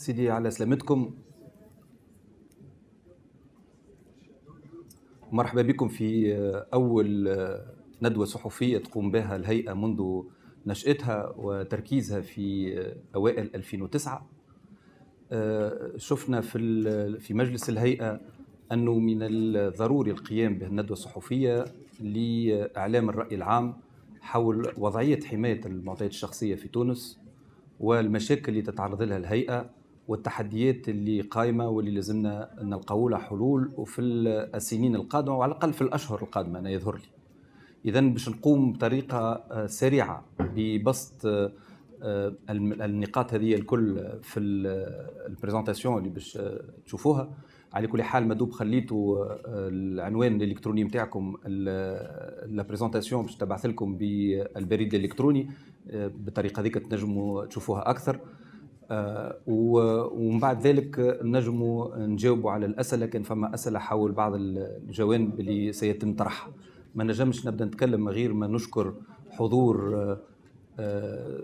سيدي على سلامتكم مرحبا بكم في أول ندوة صحفية تقوم بها الهيئة منذ نشأتها وتركيزها في أوائل 2009 آه، شفنا في في مجلس الهيئة أنه من الضروري القيام بهالندوة الصحفية لإعلام الرأي العام حول وضعية حماية المعطيات الشخصية في تونس والمشاكل اللي تتعرض لها الهيئة والتحديات اللي قايمه واللي لازمنا نلقاو لها حلول وفي السنين القادمه وعلى الاقل في الاشهر القادمه انا يظهر لي. اذا باش نقوم بطريقه آه، سريعه ببسط آه، آه، النقاط هذه الكل في البرزنتاسيون اللي باش تشوفوها على كل حال ما دوب خليتوا العنوان الالكتروني نتاعكم لا باش تبعث لكم بالبريد الالكتروني بالطريقه هذيك تنجموا تشوفوها اكثر آه، ومن بعد ذلك نجموا نجاوبوا على الاسئله كان فما اسئله حول بعض الجوانب اللي سيتم طرحها ما نجمش نبدا نتكلم غير ما نشكر حضور آه، آه،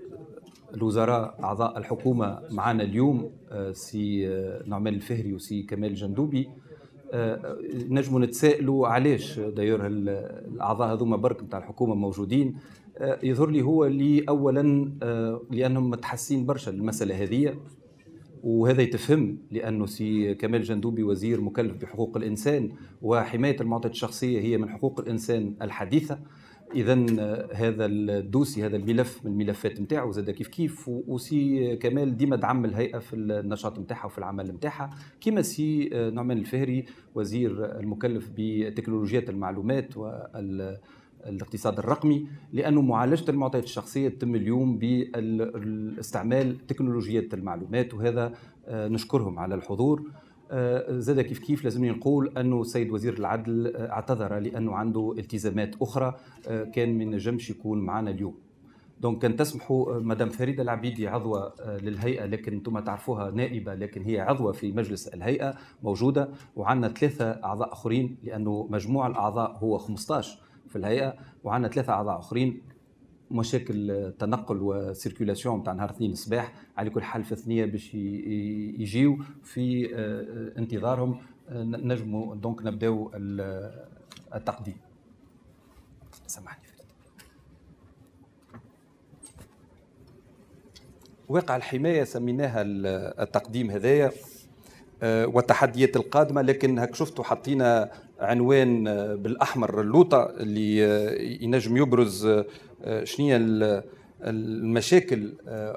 الوزراء اعضاء الحكومه معنا اليوم سي نعمان الفهري وسي كمال جندوبي نجموا نتسائلوا علاش داير الاعضاء هذوما برك نتاع الحكومه موجودين آه، يظهر لي هو لي اولا آه، لانهم متحسين برشا للمساله هذه وهذا يتفهم لانه سي كمال جندوبي وزير مكلف بحقوق الانسان وحمايه المعطيات الشخصيه هي من حقوق الانسان الحديثه اذا آه، هذا الدوسي هذا الملف من الملفات نتاعو زاد كيف كيف وسي كمال ديما دعم الهيئه في النشاط نتاعها وفي العمل نتاعها كما سي نعمان الفهري وزير المكلف بتكنولوجيات المعلومات وال الاقتصاد الرقمي لانه معالجه المعطيات الشخصيه تتم اليوم باستعمال تكنولوجيات المعلومات وهذا آه، نشكرهم على الحضور آه، زاد كيف كيف لازمني نقول انه السيد وزير العدل اعتذر لانه عنده التزامات اخرى آه، كان من جمش يكون معنا اليوم دونك كان تسمحوا مدام فريده العبيدي عضوه للهيئه لكن انتم تعرفوها نائبه لكن هي عضوه في مجلس الهيئه موجوده وعندنا ثلاثه اعضاء اخرين لانه مجموع الاعضاء هو 15 في الهيئه وعندنا ثلاثه اعضاء اخرين مشاكل تنقل وسيركولاسيون تاع نهار اثنين الصباح على كل حال في الثنيه باش يجيو في آه، انتظارهم آه، نجموا دونك نبداو التقديم سامحني واقع الحمايه سميناها التقديم هذايا آه، والتحديات القادمه لكن هك شفتوا حطينا عنوان آه، بالاحمر اللوطه اللي آه، ينجم يبرز آه، شنية المشاكل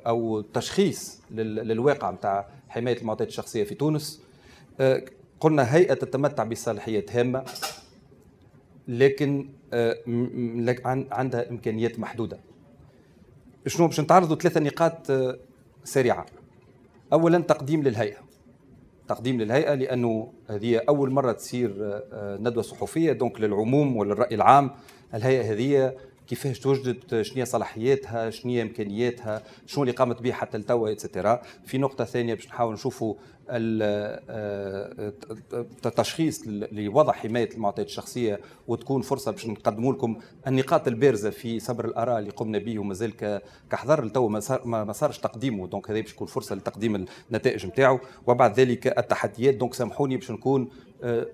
او التشخيص للواقع نتاع حمايه المعطيات الشخصيه في تونس قلنا هيئه تتمتع بصلاحيات هامه لكن عندها امكانيات محدوده شنو باش نتعرضوا ثلاثه نقاط سريعه اولا تقديم للهيئه تقديم للهيئه لانه هذه اول مره تصير آه، آه، ندوه صحفيه دونك للعموم وللراي العام الهيئه هذه كيفاش توجدت شنو صلاحياتها شنو امكانياتها شنو اللي قامت به حتى لتوا اتسترا في نقطه ثانيه باش نحاول نشوفوا التشخيص آه، آه، لوضع حمايه المعطيات الشخصيه وتكون فرصه باش نقدموا لكم النقاط البارزه في صبر الاراء اللي قمنا به ومازال كحضر لتو ما, صارش تقديمه دونك هذا باش تكون فرصه لتقديم النتائج نتاعو وبعد ذلك التحديات دونك سامحوني باش نكون آه،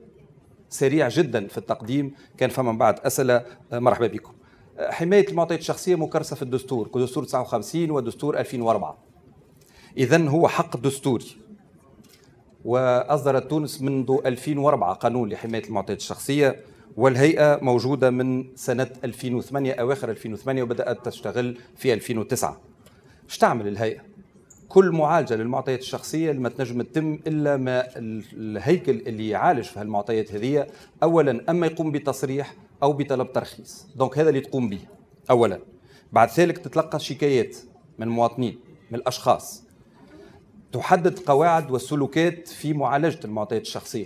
سريع جدا في التقديم كان فما بعد اسئله مرحبا بكم حمايه المعطيات الشخصيه مكرسه في الدستور كدستور 59 ودستور 2004 اذا هو حق دستوري واصدرت تونس منذ 2004 قانون لحمايه المعطيات الشخصيه والهيئه موجوده من سنه 2008 اواخر 2008 وبدات تشتغل في 2009 اش تعمل الهيئه كل معالجه للمعطيات الشخصيه اللي ما تنجم تتم الا ما الهيكل اللي يعالج في هالمعطيات هذه اولا اما يقوم بتصريح او بطلب ترخيص دونك هذا اللي تقوم به اولا بعد ذلك تتلقى شكايات من مواطنين من الاشخاص تحدد قواعد والسلوكات في معالجه المعطيات الشخصيه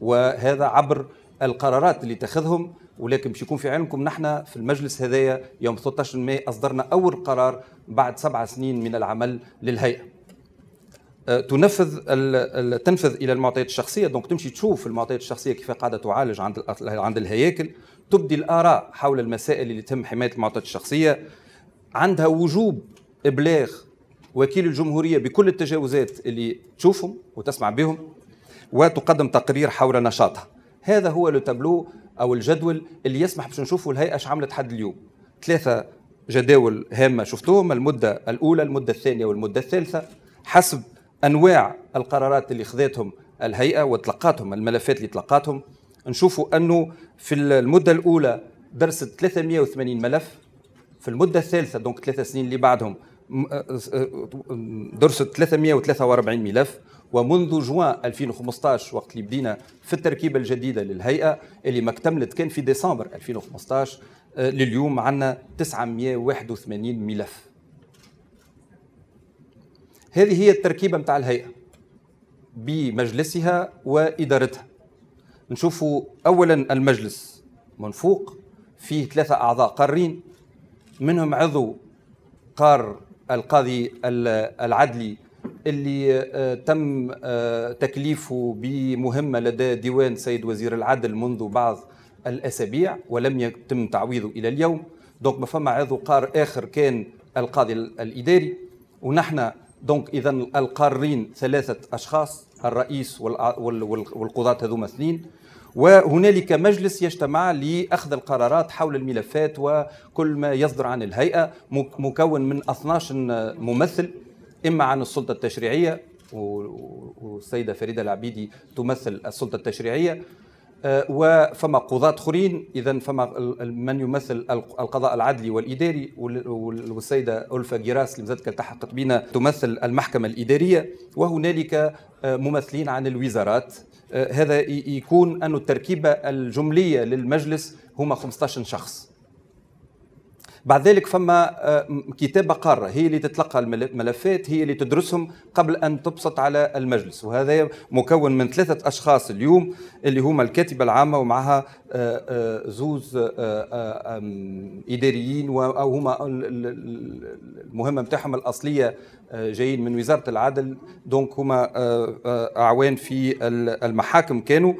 وهذا عبر القرارات اللي تاخذهم ولكن باش يكون في علمكم نحن في المجلس هذايا يوم 13 ماي اصدرنا اول قرار بعد سبع سنين من العمل للهيئه آه، تنفذ تنفذ الى المعطيات الشخصيه دونك تمشي تشوف المعطيات الشخصيه كيف قاعده تعالج عند عند الهياكل تبدي الاراء حول المسائل اللي تم حمايه المعطيات الشخصيه عندها وجوب ابلاغ وكيل الجمهوريه بكل التجاوزات اللي تشوفهم وتسمع بهم وتقدم تقرير حول نشاطها هذا هو لو تابلو او الجدول اللي يسمح باش نشوفوا الهيئه اش عملت حد اليوم ثلاثه جداول هامه شفتوهم المده الاولى المده الثانيه والمده الثالثه حسب انواع القرارات اللي خذتهم الهيئه وتلقاتهم الملفات اللي تلقاتهم نشوفوا انه في المده الاولى درست 380 ملف في المده الثالثه دونك ثلاث سنين اللي بعدهم درست 343 ملف ومنذ جوان 2015 وقت اللي بدينا في التركيبه الجديده للهيئه اللي ما اكتملت كان في ديسمبر 2015 لليوم عندنا 981 ملف هذه هي التركيبه نتاع الهيئه بمجلسها وادارتها نشوفوا اولا المجلس من فوق فيه ثلاثه اعضاء قارين منهم عضو قار القاضي العدلي اللي آه، تم آه، تكليفه بمهمه لدى ديوان سيد وزير العدل منذ بعض الاسابيع ولم يتم تعويضه الى اليوم دونك ما فما عضو قار اخر كان القاضي الاداري ونحن دونك اذا القارين ثلاثه اشخاص الرئيس والقضاة هذوما اثنين وهنالك مجلس يجتمع لاخذ القرارات حول الملفات وكل ما يصدر عن الهيئه مكون من 12 ممثل اما عن السلطه التشريعيه والسيده فريده العبيدي تمثل السلطه التشريعيه آه، وفما قضاة اخرين اذا فما من يمثل القضاء العدلي والاداري والسيده الفا جراس اللي مازالت التحقت بنا تمثل المحكمه الاداريه وهنالك آه، ممثلين عن الوزارات آه، هذا يكون أن التركيبه الجمليه للمجلس هما 15 شخص بعد ذلك فما آه، كتابة قارة هي اللي تتلقى الملفات هي اللي تدرسهم قبل أن تبسط على المجلس وهذا مكون من ثلاثة أشخاص اليوم اللي هما الكاتبة العامة ومعها آه، آه، زوز إداريين أو هما المهمة بتاعهم الأصلية جايين من وزارة العدل دونك هما أعوان في المحاكم كانوا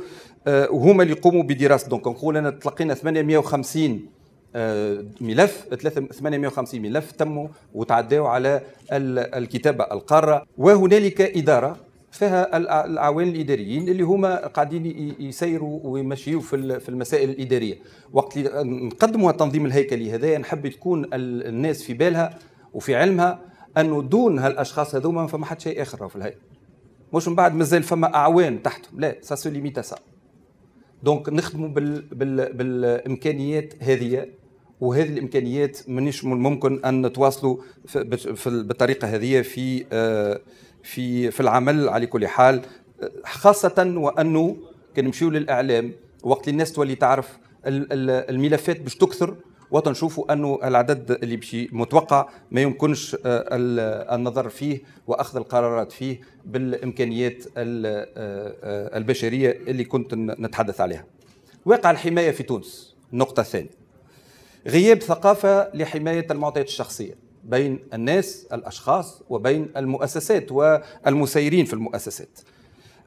وهما اللي يقوموا بدراسة دونك نقول أنا تلقينا 850 آه، ملف 850 ملف تموا وتعداوا على الكتابه القاره وهنالك اداره فيها الاعوان الاداريين اللي هما قاعدين يسيروا ويمشيوا في المسائل الاداريه وقت نقدموا التنظيم الهيكلي هذا نحب تكون الناس في بالها وفي علمها انه دون هالاشخاص هذوما فما حد شيء اخر في الهيئه مش من بعد مازال فما اعوان تحتهم لا سا سو ليميت سا دونك نخدموا بال... بال... بالامكانيات هذه وهذه الامكانيات مانيش ممكن ان نتواصلوا بالطريقه هذه في آه، في في العمل على كل حال خاصه وانه كنمشيو للاعلام وقت الناس تولي تعرف الملفات باش تكثر وتنشوفوا انه العدد اللي بشي متوقع ما يمكنش آه، النظر فيه واخذ القرارات فيه بالامكانيات آه، البشريه اللي كنت نتحدث عليها واقع الحمايه في تونس النقطه الثانيه غياب ثقافه لحمايه المعطيات الشخصيه بين الناس الاشخاص وبين المؤسسات والمسيرين في المؤسسات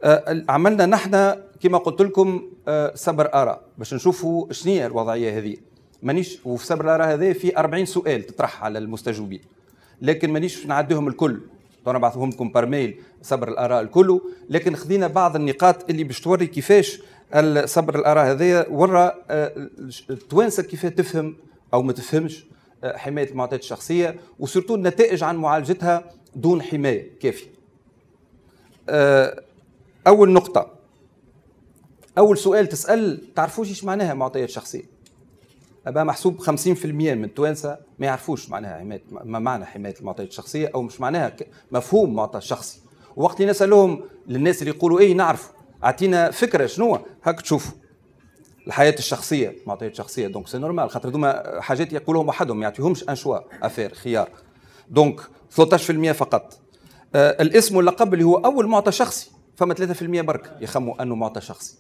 آه، عملنا نحن كما قلت لكم آه، سبر اراء باش نشوفوا شنو الوضعيه هذه مانيش وفي سبر الاراء هذه في 40 سؤال تطرح على المستجوبين لكن مانيش نعديهم الكل بعثهم لكم برميل صبر الاراء الكل لكن خذينا بعض النقاط اللي باش توري كيفاش الصبر الاراء هذايا ورا التوانسه آه، كيف تفهم او ما تفهمش آه، حمايه المعطيات الشخصيه وسورتو النتائج عن معالجتها دون حمايه كافيه. آه، اول نقطه اول سؤال تسال تعرفوش ايش معناها معطيات شخصيه. أبا محسوب 50% من التوانسة ما يعرفوش معناها حماية ما معنى حماية المعطيات الشخصية أو مش معناها مفهوم معطى شخصي وقت اللي نسألهم للناس اللي يقولوا إيه نعرفوا اعطينا فكره شنو هاك تشوفوا الحياه الشخصيه معطيات الشخصيه دونك سي نورمال خاطر هذوما حاجات يقولوهم وحدهم ما يعطيهمش ان شوا افير خيار دونك 13% فقط آه الاسم واللقب اللي هو اول معطى شخصي فما 3% برك يخموا انه معطى شخصي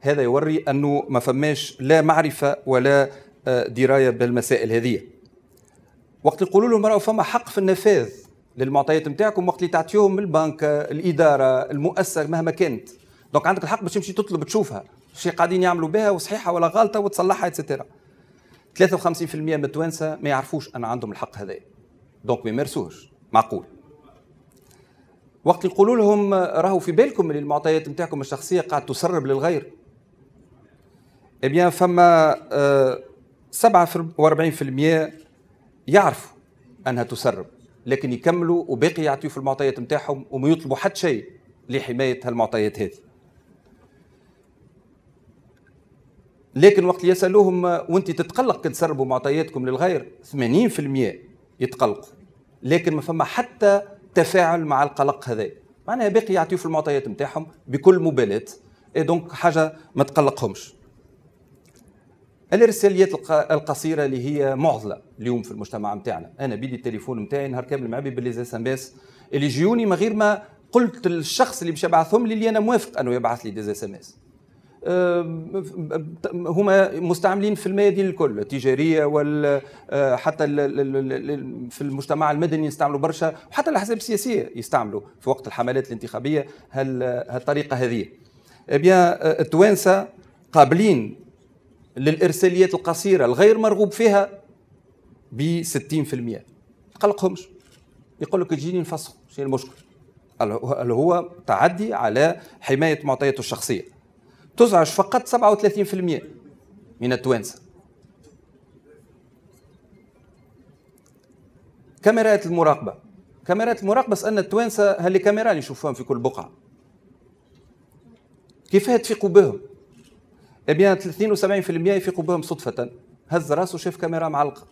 هذا يوري انه ما فماش لا معرفه ولا آه، درايه بالمسائل هذه وقت يقولوا لهم راهو فما حق في النفاذ للمعطيات نتاعكم وقت اللي تعطيهم البنك الاداره المؤسسه مهما كانت دونك عندك الحق باش تمشي تطلب تشوفها شي قاعدين يعملوا بها وصحيحه ولا غلطه وتصلحها اتسيتيرا 53% من التوانسه ما يعرفوش ان عندهم الحق هذا دونك ما يمارسوهش معقول وقت يقولوا لهم راهو في بالكم اللي المعطيات نتاعكم الشخصيه قاعد تسرب للغير اي بيان فما 47% آه، يعرفوا انها تسرب لكن يكملوا وباقي يعطيو في المعطيات نتاعهم وما يطلبوا حتى شيء لحمايه هالمعطيات هذه لكن وقت اللي يسالوهم وانت تتقلق كي تسربوا معطياتكم للغير 80% يتقلقوا لكن ما فما حتى تفاعل مع القلق هذا معناها باقي يعطيو في المعطيات نتاعهم بكل مبالاه دونك حاجه ما تقلقهمش الارساليات القصيره اللي هي معضله اليوم في المجتمع نتاعنا انا بيدي التليفون نتاعي نهار كامل معبي باللي اس ام اس اللي جيوني من غير ما قلت للشخص اللي باش يبعثهم لي اللي انا موافق انه يبعث لي دي اس ام اس هما مستعملين في الميادين الكل التجاريه وال أه، حتى في المجتمع المدني يستعملوا برشا وحتى الاحزاب السياسيه يستعملوا في وقت الحملات الانتخابيه هالطريقه هذه إيه بيان أه، التوانسه قابلين للإرساليات القصيرة الغير مرغوب فيها ب 60% ما قلقهمش يقول لك تجيني نفسخ شنو المشكل اللي هو تعدي على حماية معطياته الشخصية تزعج فقط 37% من التوانسة كاميرات المراقبة كاميرات المراقبة سألنا التوانسة هل كاميران يشوفوهم في كل بقعة كيف تفيقوا بهم اي بيان 72% يفيقوا بهم صدفه هز راسه شاف كاميرا معلقه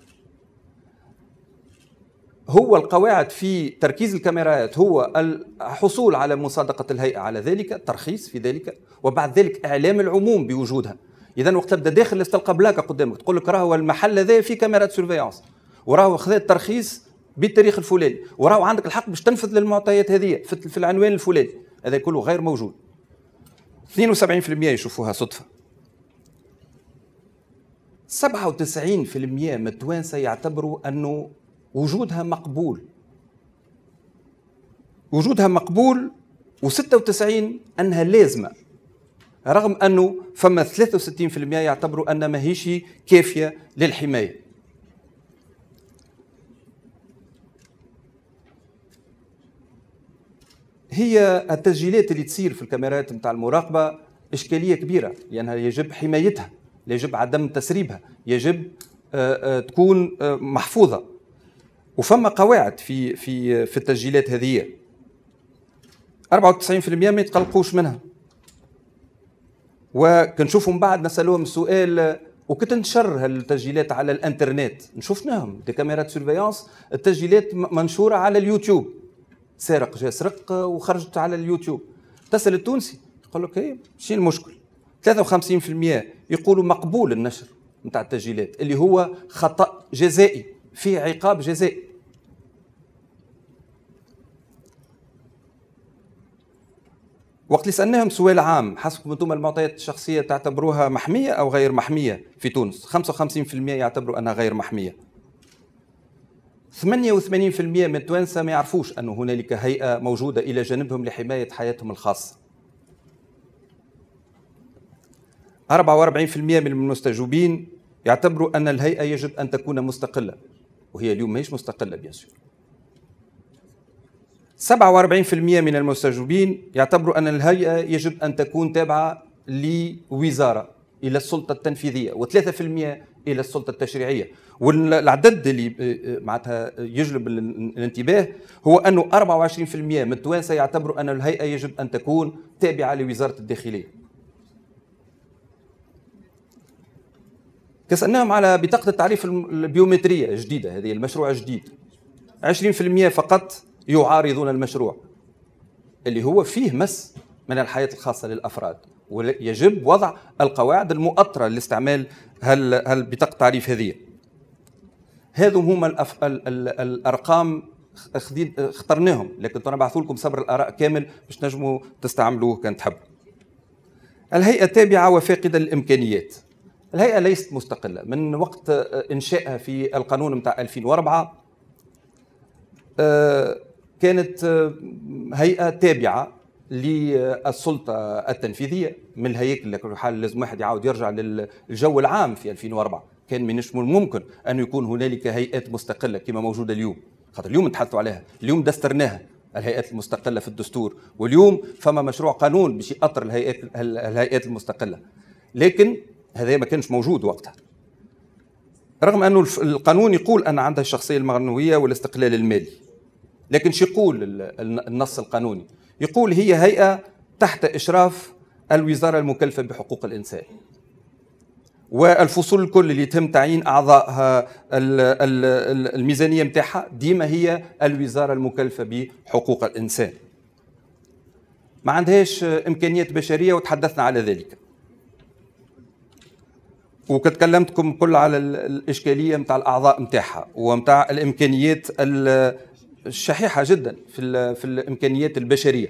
هو القواعد في تركيز الكاميرات هو الحصول على مصادقة الهيئة على ذلك الترخيص في ذلك وبعد ذلك إعلام العموم بوجودها إذا وقت تبدا داخل تلقى بلاكة قدامك تقول لك راهو المحل هذا فيه كاميرات سيرفيونس وراهو خذا الترخيص بالتاريخ الفلاني وراهو عندك الحق باش تنفذ للمعطيات هذه في العنوان الفلاني هذا كله غير موجود 72% يشوفوها صدفه 97% من التوانسه يعتبروا انه وجودها مقبول وجودها مقبول و96 انها لازمه رغم انه فما 63% يعتبروا أنها ماهيش كافيه للحمايه هي التسجيلات اللي تصير في الكاميرات نتاع المراقبه اشكاليه كبيره لانها يجب حمايتها يجب عدم تسريبها يجب آه، آه، تكون آه، محفوظه وفما قواعد في في في التسجيلات هذه 94% ما يتقلقوش منها وكنشوفهم بعد نسالوهم سؤال وكتنشر هالتسجيلات على الانترنت شفناهم دي كاميرات سيرفيونس التسجيلات منشوره على اليوتيوب سارق جا سرق وخرجت على اليوتيوب تسال التونسي يقول لك ايه شنو المشكل 53% يقولوا مقبول النشر نتاع التسجيلات اللي هو خطا جزائي فيه عقاب جزائي وقت اللي سالناهم سؤال عام حسبكم انتم المعطيات الشخصيه تعتبروها محميه او غير محميه في تونس 55% يعتبروا انها غير محميه 88% من التوانسه ما يعرفوش انه هنالك هيئه موجوده الى جانبهم لحمايه حياتهم الخاصه 44% من المستجوبين يعتبروا أن الهيئة يجب أن تكون مستقلة وهي اليوم ماهيش مستقلة بيان سور 47% من المستجوبين يعتبروا أن الهيئة يجب أن تكون تابعة لوزارة إلى السلطة التنفيذية و3% إلى السلطة التشريعية والعدد اللي آه، آه، معناتها يجلب الانتباه هو أنه 24% من التوانسة يعتبروا أن الهيئة يجب أن تكون تابعة لوزارة الداخلية كسالناهم على بطاقه التعريف البيومتريه الجديده هذه المشروع الجديد 20% فقط يعارضون المشروع اللي هو فيه مس من الحياه الخاصه للافراد ويجب وضع القواعد المؤطره لاستعمال هالبطاقه التعريف هذه هذو هما الأف... ال... ال... الارقام اخترناهم لكن انا بعثوا لكم صبر الاراء كامل باش تنجموا تستعملوه كان تحبوا الهيئه التابعه وفاقده للامكانيات الهيئه ليست مستقله من وقت آه، انشائها في القانون نتاع 2004 آه، كانت آه، هيئه تابعه للسلطه التنفيذيه من الهياكل لكن حال لازم واحد يعاود يرجع للجو العام في 2004 كان من الممكن ان يكون هنالك هيئات مستقله كما موجوده اليوم خاطر اليوم نتحدثوا عليها اليوم دسترناها الهيئات المستقله في الدستور واليوم فما مشروع قانون باش ياطر الهيئات الهيئات المستقله لكن هذا ما كانش موجود وقتها رغم أنه القانون يقول أن عندها الشخصية المعنوية والاستقلال المالي لكن شو يقول النص القانوني يقول هي هيئة تحت إشراف الوزارة المكلفة بحقوق الإنسان والفصول الكل اللي يتم تعيين اعضائها الميزانيه متاعها ديما هي الوزاره المكلفه بحقوق الانسان ما عندهاش امكانيات بشريه وتحدثنا على ذلك وكتكلمتكم كل على الاشكاليه نتاع الاعضاء نتاعها ونتاع الامكانيات الشحيحه جدا في في الامكانيات البشريه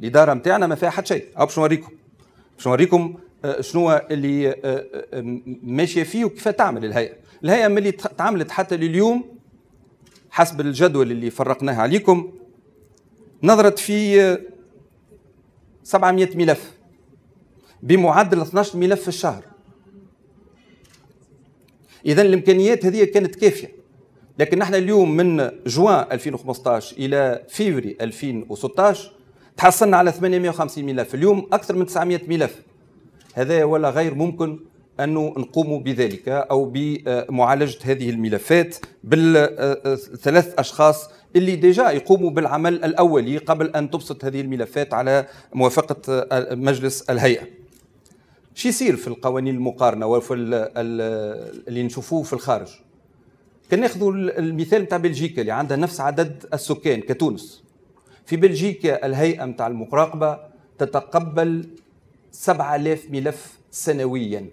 الاداره نتاعنا ما فيها حتى شيء باش نوريكم باش نوريكم آه، شنو اللي آه، آه، ماشيه فيه وكيف تعمل الهيئه الهيئه ملي تعملت حتى لليوم حسب الجدول اللي فرقناه عليكم نظرت في 700 ملف بمعدل 12 ملف في الشهر اذا الامكانيات هذه كانت كافيه لكن نحن اليوم من جوان 2015 الى فيفري 2016 تحصلنا على 850 ملف اليوم اكثر من 900 ملف هذا ولا غير ممكن أن نقوموا بذلك او بمعالجه هذه الملفات بالثلاث اشخاص اللي ديجا يقوموا بالعمل الاولي قبل ان تبسط هذه الملفات على موافقه مجلس الهيئه شي يصير في القوانين المقارنه وفي اللي نشوفوه في الخارج كناخذوا المثال نتاع بلجيكا اللي عندها نفس عدد السكان كتونس في بلجيكا الهيئه نتاع المراقبه تتقبل 7000 ملف سنويا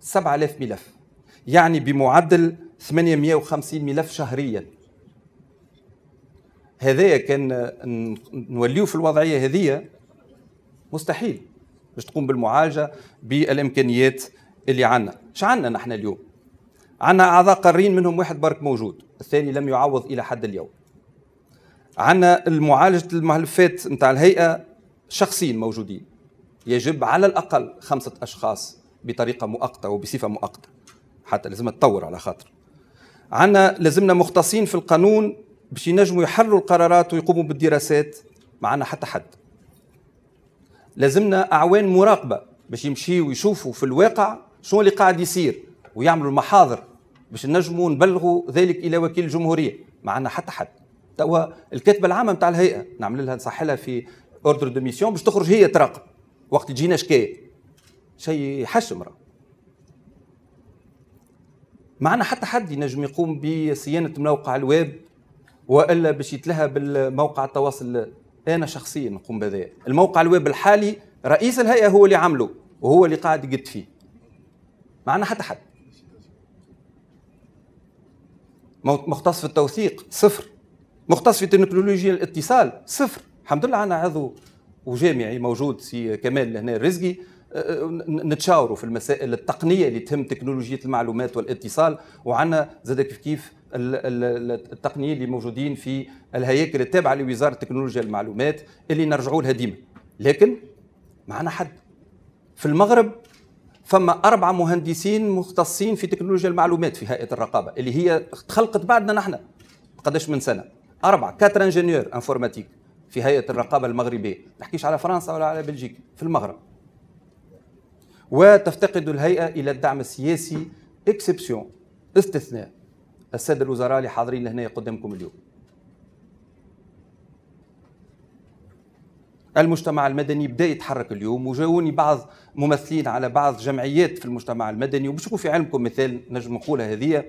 7000 ملف يعني بمعدل 850 ملف شهريا هذايا كان نوليو في الوضعيه هذه مستحيل باش تقوم بالمعالجه بالامكانيات اللي عندنا شو عندنا نحن اليوم عندنا اعضاء قارين منهم واحد برك موجود الثاني لم يعوض الى حد اليوم عندنا المعالجة الملفات نتاع الهيئه شخصين موجودين يجب على الاقل خمسه اشخاص بطريقه مؤقته وبصفه مؤقته حتى لازم تطور على خاطر عندنا لازمنا مختصين في القانون باش ينجموا يحلوا القرارات ويقوموا بالدراسات معنا حتى حد لازمنا اعوان مراقبه باش يمشي ويشوفوا في الواقع شنو اللي قاعد يصير ويعملوا المحاضر باش نجموا نبلغوا ذلك الى وكيل الجمهوريه ما عندنا حتى حد توا الكتبه العامه نتاع الهيئه نعمل لها نصح لها في اوردر دو ميسيون باش تخرج هي تراقب وقت تجينا شكايه شيء يحشم راه معنا حتى حد ينجم يقوم بصيانه موقع الويب والا باش يتلهى بالموقع التواصل انا شخصيا نقوم بهذا الموقع الويب الحالي رئيس الهيئه هو اللي عمله وهو اللي قاعد يقد فيه معنا حتى حد مختص في التوثيق صفر مختص في تكنولوجيا الاتصال صفر الحمد لله عندنا عضو وجامعي موجود سي كمال هنا الرزقي أه، أه، نتشاوروا في المسائل التقنيه اللي تهم تكنولوجيا المعلومات والاتصال وعندنا زاد كيف كيف التقنيين اللي موجودين في الهياكل التابعه لوزاره تكنولوجيا المعلومات اللي نرجعوا لها ديما لكن معنا حد في المغرب فما أربعة مهندسين مختصين في تكنولوجيا المعلومات في هيئة الرقابة اللي هي تخلقت بعدنا نحن قداش من سنة أربعة كاتر انجينير انفورماتيك في هيئة الرقابة المغربية تحكيش على فرنسا ولا على بلجيكا في المغرب وتفتقد الهيئة إلى الدعم السياسي اكسبسيون استثناء الساده الوزراء اللي حاضرين لهنا قدامكم اليوم المجتمع المدني بدا يتحرك اليوم وجاوني بعض ممثلين على بعض جمعيات في المجتمع المدني وباش يكون في علمكم مثال نجم نقولها هذه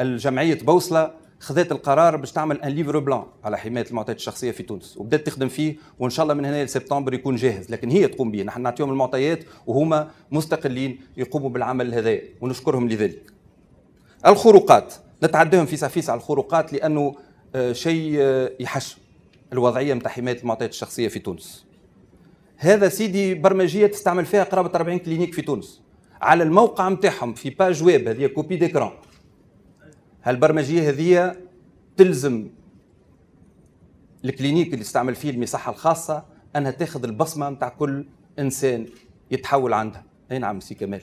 الجمعيه بوصله خذت القرار باش تعمل ان ليفر بلان على حمايه المعطيات الشخصيه في تونس وبدات تخدم فيه وان شاء الله من هنا لسبتمبر يكون جاهز لكن هي تقوم به نحن نعطيهم المعطيات وهما مستقلين يقوموا بالعمل هذا ونشكرهم لذلك الخروقات نتعداهم فيسع فيسع الخروقات لانه آه، شيء آه، يحشم الوضعيه نتاع حمايه المعطيات الشخصيه في تونس هذا سيدي برمجيه تستعمل فيها قرابه 40 كلينيك في تونس على الموقع نتاعهم في باج ويب هذه كوبي ديكران هالبرمجيه هذه تلزم الكلينيك اللي استعمل فيه المصحه الخاصه انها تاخذ البصمه نتاع كل انسان يتحول عندها اي نعم سي كمال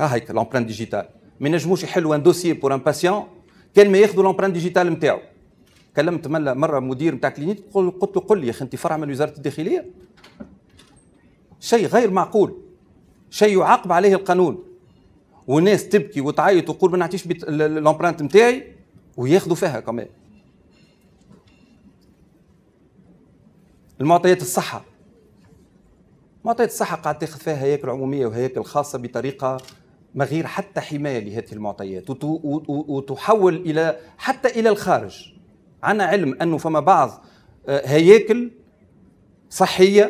ها هيك لامبران ديجيتال ما ينجموش يحلوا ان دوسي بور ان باسيون كان ما ياخذوا لومبران ديجيتال نتاعو كلمت مره مدير نتاع كلينيك قلت له قل لي يا اخي انت فرع من وزاره الداخليه شيء غير معقول شيء يعاقب عليه القانون والناس تبكي وتعيط وتقول ما نعطيش لومبرانت نتاعي وياخذوا فيها كمان المعطيات الصحه معطيات الصحه قاعد تاخذ فيها هياكل عموميه وهياكل خاصه بطريقه من غير حتى حماية لهذه المعطيات وتحول إلى حتى إلى الخارج عنا علم أنه فما بعض آه، هياكل صحية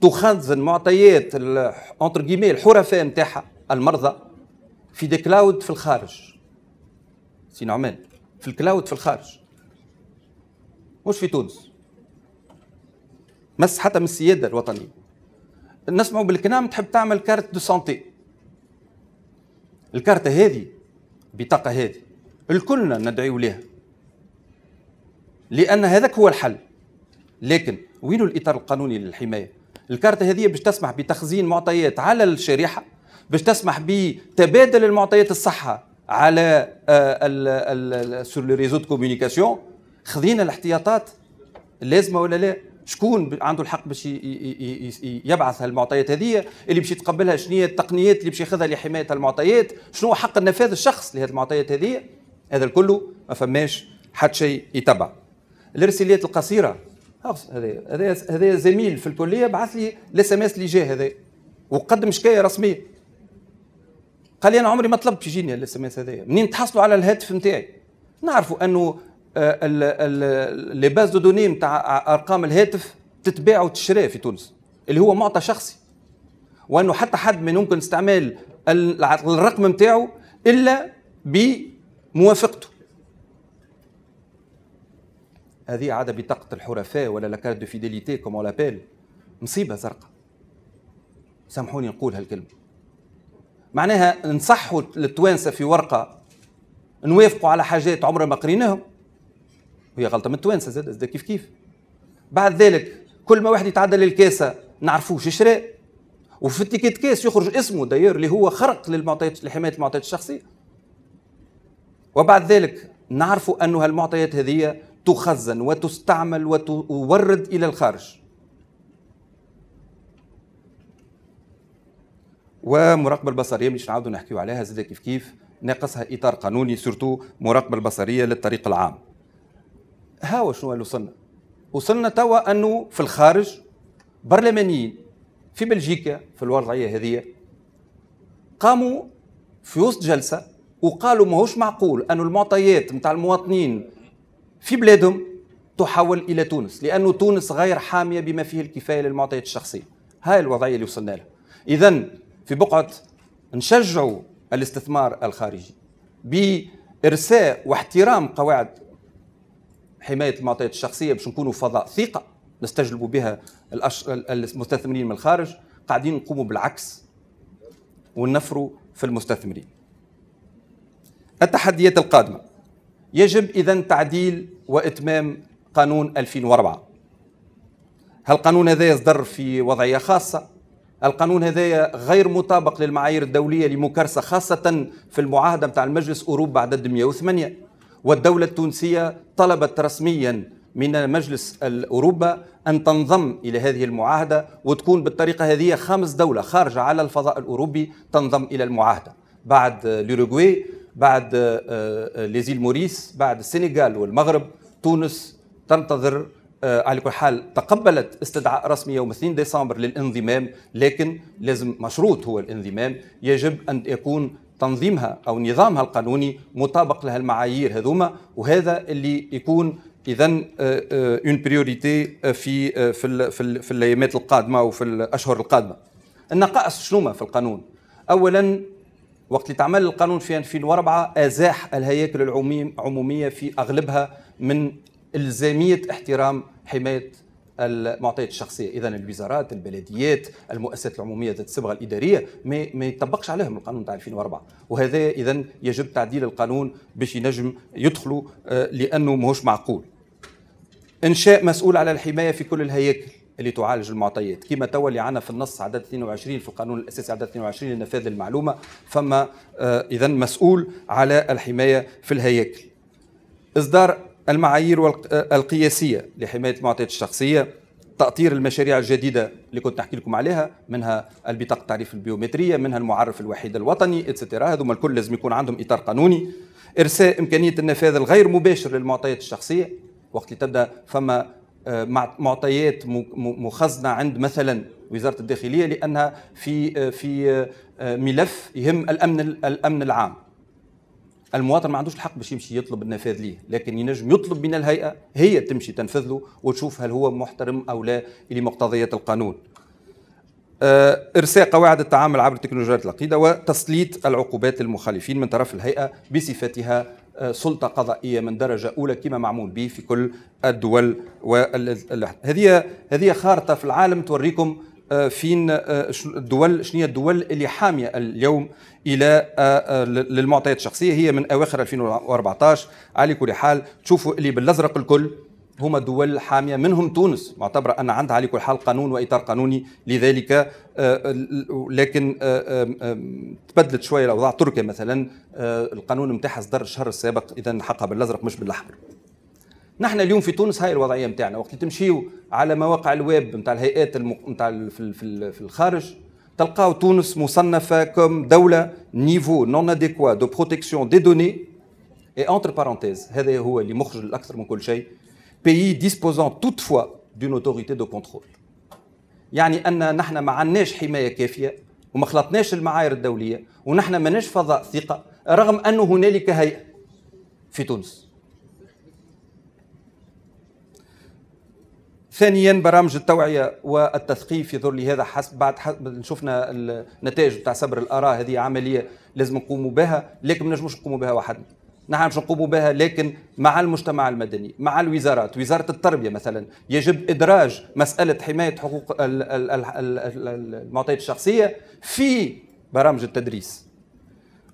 تخزن معطيات اونتر جيمي الحرفاء نتاعها المرضى في دي كلاود في الخارج سي نعمان في الكلاود في الخارج مش في تونس مس حتى من السياده الوطنيه نسمعوا بالكلام تحب تعمل كارت دو سانتي الكارتة هذه البطاقة هذه الكلنا ندعيو لها لأن هذاك هو الحل لكن وين الإطار القانوني للحماية الكارتة هذه باش تسمح بتخزين معطيات على الشريحة باش تسمح بتبادل المعطيات الصحة على سور لي ريزو دو كوميونيكاسيون خذينا الاحتياطات اللازمة ولا لا؟ شكون عنده الحق باش يبعث هالمعطيات هذه اللي باش يتقبلها شنو هي التقنيات اللي باش ياخذها لحمايه هالمعطيات شنو هو حق النفاذ الشخص لهذه المعطيات هذه هذا الكل ما فماش حتى شيء يتبع الارساليات القصيره هذا هذا هذا زميل في الكليه بعث لي الاس ام اس اللي جاء هذا وقدم شكايه رسميه قال لي انا عمري ما طلبت يجيني الاس ام اس هذايا منين تحصلوا على الهاتف نتاعي نعرفوا انه آه، لي باز دو دوني نتاع ارقام الهاتف تتباع وتشرى في تونس اللي هو معطى شخصي وانه حتى حد من يمكن استعمال الرقم نتاعو الا بموافقته هذه عاد بطاقة الحرفاء ولا لاكارت دو فيديليتي كما لابيل مصيبة زرقاء سامحوني نقول هالكلمة معناها نصحوا للتوانسة في ورقة نوافقوا على حاجات عمرنا ما قريناهم وهي غلطه من التوانسه زاد زاد كيف كيف بعد ذلك كل ما واحد يتعدى للكاسه نعرفوش شراء وفي التيكيت كاس يخرج اسمه داير اللي هو خرق للمعطيات لحمايه المعطيات الشخصيه وبعد ذلك نعرفوا أن هالمعطيات هذه تخزن وتستعمل وتورد إلى الخارج ومراقبة البصرية مش نعاودوا نحكيو عليها زاد كيف كيف ناقصها إطار قانوني سورتو مراقبة البصرية للطريق العام هاو شنو اللي وصلنا وصلنا توا انه في الخارج برلمانيين في بلجيكا في الوضعيه هذه قاموا في وسط جلسه وقالوا ماهوش معقول أن المعطيات نتاع المواطنين في بلادهم تحول الى تونس لانه تونس غير حاميه بما فيه الكفايه للمعطيات الشخصيه هاي الوضعيه اللي وصلنا لها اذا في بقعه نشجعوا الاستثمار الخارجي بارساء واحترام قواعد حمايه المعطيات الشخصيه باش نكونوا فضاء ثقه نستجلبوا بها المستثمرين من الخارج قاعدين نقوموا بالعكس ونفروا في المستثمرين التحديات القادمه يجب اذا تعديل واتمام قانون 2004 هالقانون هذا يصدر في وضعيه خاصه القانون هذا غير مطابق للمعايير الدوليه لمكرسه خاصه في المعاهده بتاع المجلس اوروبا عدد 108 والدولة التونسية طلبت رسميا من مجلس أوروبا أن تنضم إلى هذه المعاهدة وتكون بالطريقة هذه خامس دولة خارجة على الفضاء الأوروبي تنضم إلى المعاهدة بعد الأوروغواي بعد آه، آه، ليزيل موريس بعد السنغال والمغرب تونس تنتظر آه، على كل حال تقبلت استدعاء رسمي يوم 2 ديسمبر للانضمام لكن لازم مشروط هو الانضمام يجب ان يكون تنظيمها او نظامها القانوني مطابق لها المعايير هذوما وهذا اللي يكون اذا اون بريوريتي في آه، في في الايامات القادمه وفي الاشهر القادمه النقائص شنوما في القانون اولا وقت اللي تعمل القانون في 2004 ازاح الهياكل العموميه في اغلبها من الزاميه احترام حمايه المعطيات الشخصيه اذا الوزارات البلديات المؤسسات العموميه ذات الصبغه الاداريه ما ما يطبقش عليهم القانون تاع 2004 وهذا اذا يجب تعديل القانون باش ينجم يدخلوا آه، لانه ماهوش معقول انشاء مسؤول على الحمايه في كل الهياكل اللي تعالج المعطيات كما توا اللي عندنا في النص عدد 22 في القانون الاساسي عدد 22 لنفاذ المعلومه فما آه، اذا مسؤول على الحمايه في الهياكل اصدار المعايير القياسيه لحمايه المعطيات الشخصيه تأطير المشاريع الجديدة اللي كنت نحكي لكم عليها منها البطاقة التعريف البيومترية منها المعرف الوحيد الوطني اتسترا هذوما الكل لازم يكون عندهم إطار قانوني إرساء إمكانية النفاذ الغير مباشر للمعطيات الشخصية وقت اللي تبدأ فما آه، معطيات مخزنة عند مثلا وزارة الداخلية لأنها في آه، في آه، ملف يهم الأمن الأمن العام المواطن ما عندوش الحق باش يمشي يطلب النفاذ ليه لكن ينجم يطلب من الهيئه هي تمشي تنفذ له وتشوف هل هو محترم او لا لمقتضيات القانون آه، ارساء قواعد التعامل عبر تكنولوجيات العقيده وتسليط العقوبات للمخالفين من طرف الهيئه بصفتها آه، سلطه قضائيه من درجه اولى كما معمول به في كل الدول هذه هذه خارطه في العالم توريكم آه، فين آه، الدول شنو هي الدول اللي حاميه اليوم الى آه، للمعطيات الشخصيه هي من اواخر 2014 على كل حال تشوفوا اللي بالازرق الكل هما دول حاميه منهم تونس معتبره ان عندها على كل حال قانون واطار قانوني لذلك لكن تبدلت شويه الاوضاع تركيا مثلا القانون نتاعها صدر الشهر السابق اذا حقها بالازرق مش بالاحمر نحن اليوم في تونس هاي الوضعيه نتاعنا وقت تمشيو على مواقع الويب نتاع الهيئات المق... نتاع في, في, في الخارج تلقاو تونس مصنفه كم دوله نيفو نون اديكوا دو بروتيكسيون دي دوني اي انتر بارونتيز هذا هو اللي مخرج الاكثر من كل شيء بيي ديسبوزون توت فوا دون اوتوريتي دو كونترول يعني ان نحن ما عندناش حمايه كافيه وما خلطناش المعايير الدوليه ونحن ماناش فضاء ثقه رغم انه هنالك هيئه في تونس ثانيا برامج التوعيه والتثقيف في ظل هذا حسب بعد حسب شفنا النتائج بتاع صبر الاراء هذه عمليه لازم نقوموا بها لكن ما نجموش نقوموا بها وحدنا نحن باش نقوموا بها لكن مع المجتمع المدني مع الوزارات وزاره التربيه مثلا يجب ادراج مساله حمايه حقوق المعطيات الشخصيه في برامج التدريس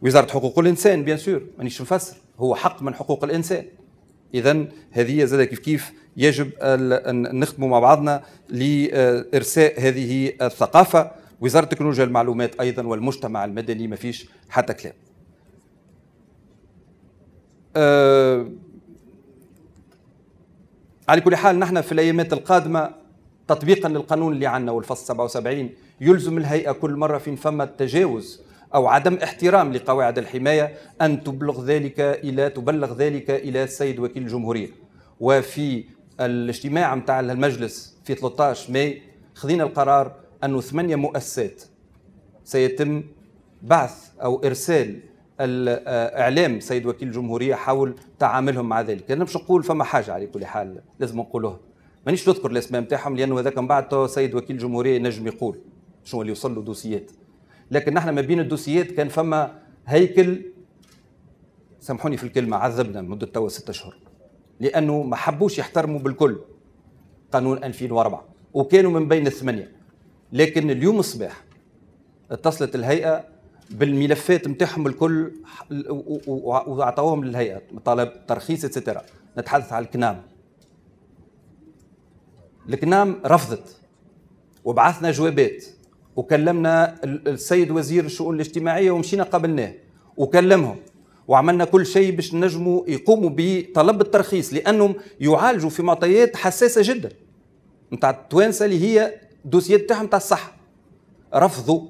وزاره حقوق الانسان بيان سور مانيش نفسر هو حق من حقوق الانسان اذا هذه زاد كيف كيف يجب ان نخدموا مع بعضنا لارساء هذه الثقافه وزاره تكنولوجيا المعلومات ايضا والمجتمع المدني ما فيش حتى كلام أه على كل حال نحن في الايامات القادمه تطبيقا للقانون اللي عندنا والفصل 77 يلزم الهيئه كل مره فين فما التجاوز أو عدم احترام لقواعد الحماية أن تبلغ ذلك إلى تبلغ ذلك إلى السيد وكيل الجمهورية وفي الاجتماع نتاع المجلس في 13 ماي خذينا القرار أنه ثمانية مؤسسات سيتم بعث أو إرسال الاعلام سيد وكيل الجمهوريه حول تعاملهم مع ذلك انا مش نقول فما حاجه على كل حال لازم نقولوها مانيش نذكر الاسماء نتاعهم لانه هذاك من بعد سيد وكيل الجمهوريه ينجم يقول شنو اللي وصل له دوسيات لكن نحن ما بين الدوسيات كان فما هيكل سامحوني في الكلمه عذبنا مده توا ستة اشهر لانه ما حبوش يحترموا بالكل قانون 2004 وكانوا من بين الثمانيه لكن اليوم الصباح اتصلت الهيئه بالملفات نتاعهم الكل واعطوهم للهيئه طلب ترخيص اتسترا نتحدث على الكنام الكنام رفضت وبعثنا جوابات وكلمنا السيد وزير الشؤون الاجتماعيه ومشينا قابلناه وكلمهم وعملنا كل شيء باش نجموا يقوموا بطلب الترخيص لانهم يعالجوا في معطيات حساسه جدا نتاع التوانسه اللي هي دوسيات تاعهم نتاع الصحه رفضوا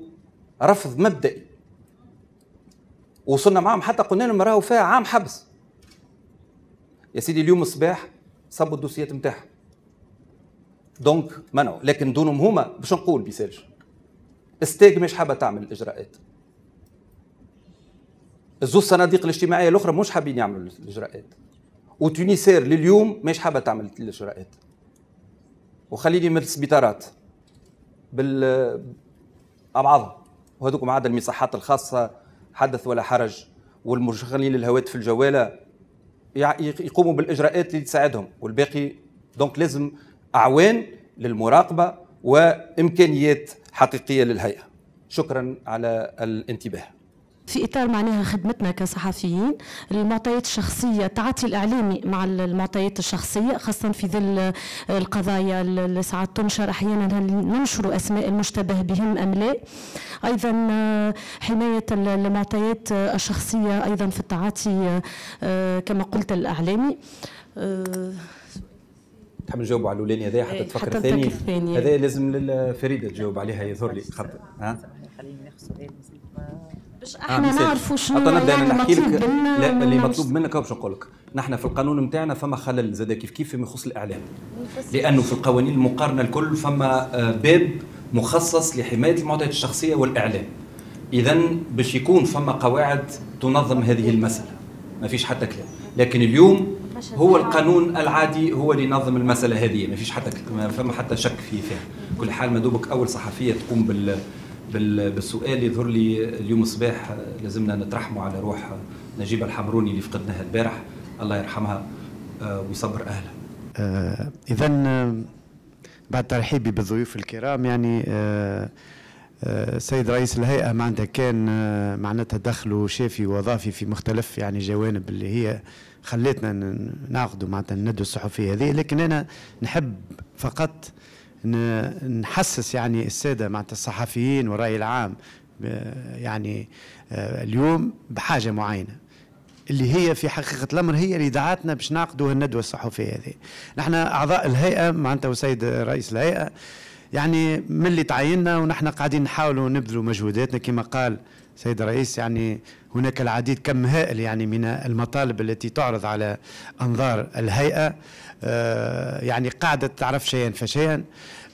رفض مبدئي وصلنا معاهم حتى قلنا لهم راهو فيها عام حبس يا سيدي اليوم الصباح صبوا الدوسيات نتاعهم دونك منعوا لكن دونهم هما باش نقول بيسالش استيك مش حابه تعمل الاجراءات الزوز الصناديق الاجتماعيه الاخرى مش حابين يعملوا الاجراءات وتونيسير لليوم مش حابه تعمل الاجراءات وخليني من السبيطارات بال بعضهم وهذوك ما المساحات المصحات الخاصه حدث ولا حرج والمشغلين الهواتف الجواله يقوموا بالاجراءات اللي تساعدهم والباقي دونك لازم اعوان للمراقبه وامكانيات حقيقيه للهيئه شكرا على الانتباه في اطار معناها خدمتنا كصحفيين المعطيات الشخصيه التعاطي الاعلامي مع المعطيات الشخصيه خاصه في ظل القضايا اللي ساعات تنشر احيانا هل ننشر اسماء المشتبه بهم ام لا ايضا حمايه المعطيات الشخصيه ايضا في التعاطي آه، كما قلت الاعلامي آه، تحب نجاوبوا على الاولاني هذايا حتى إيه، تفكر ثاني هذا لازم لفريده تجاوب عليها يظهر لي خاطر خليني ناخذ سؤال باش آه، احنا نعرفوا شنو حتى نبدا يعني نحكي لك لا اللي مطلوب منك باش نقول لك نحن في القانون نتاعنا فما خلل زاد كيف كيف فيما يخص الاعلام لانه في القوانين المقارنه الكل فما آه، باب مخصص لحمايه المعطيات الشخصيه والاعلام اذا باش يكون فما قواعد تنظم هذه المساله ما فيش حتى كلام لكن اليوم هو يعني. القانون العادي هو اللي ينظم المساله هذه ما فيش حتى ما فما حتى شك فيه فيها كل حال ما دوبك اول صحفيه تقوم بال بالسؤال يظهر لي اليوم الصباح لازمنا نترحموا على روح نجيبه الحمروني اللي فقدناها البارح الله يرحمها آه، ويصبر اهلها. آه، اذا آه، بعد ترحيبي بالضيوف الكرام يعني سيد السيد رئيس الهيئة معناتها كان معناتها دخله شافي وظافي في مختلف يعني جوانب اللي هي خليتنا ناخذوا معناتها الندوه الصحفيه هذه لكن انا نحب فقط نحسس يعني الساده معناتها الصحفيين والراي العام يعني آه، اليوم بحاجه معينه اللي هي في حقيقة الأمر هي اللي دعتنا باش نعقدوا الندوة الصحفية هذه نحن أعضاء الهيئة معناتها وسيد رئيس الهيئة يعني من اللي تعيننا ونحن قاعدين نحاولوا نبذلوا مجهوداتنا كما قال سيد الرئيس يعني هناك العديد كم هائل يعني من المطالب التي تعرض على انظار الهيئه آه، يعني قاعده تعرف شيئا فشيئا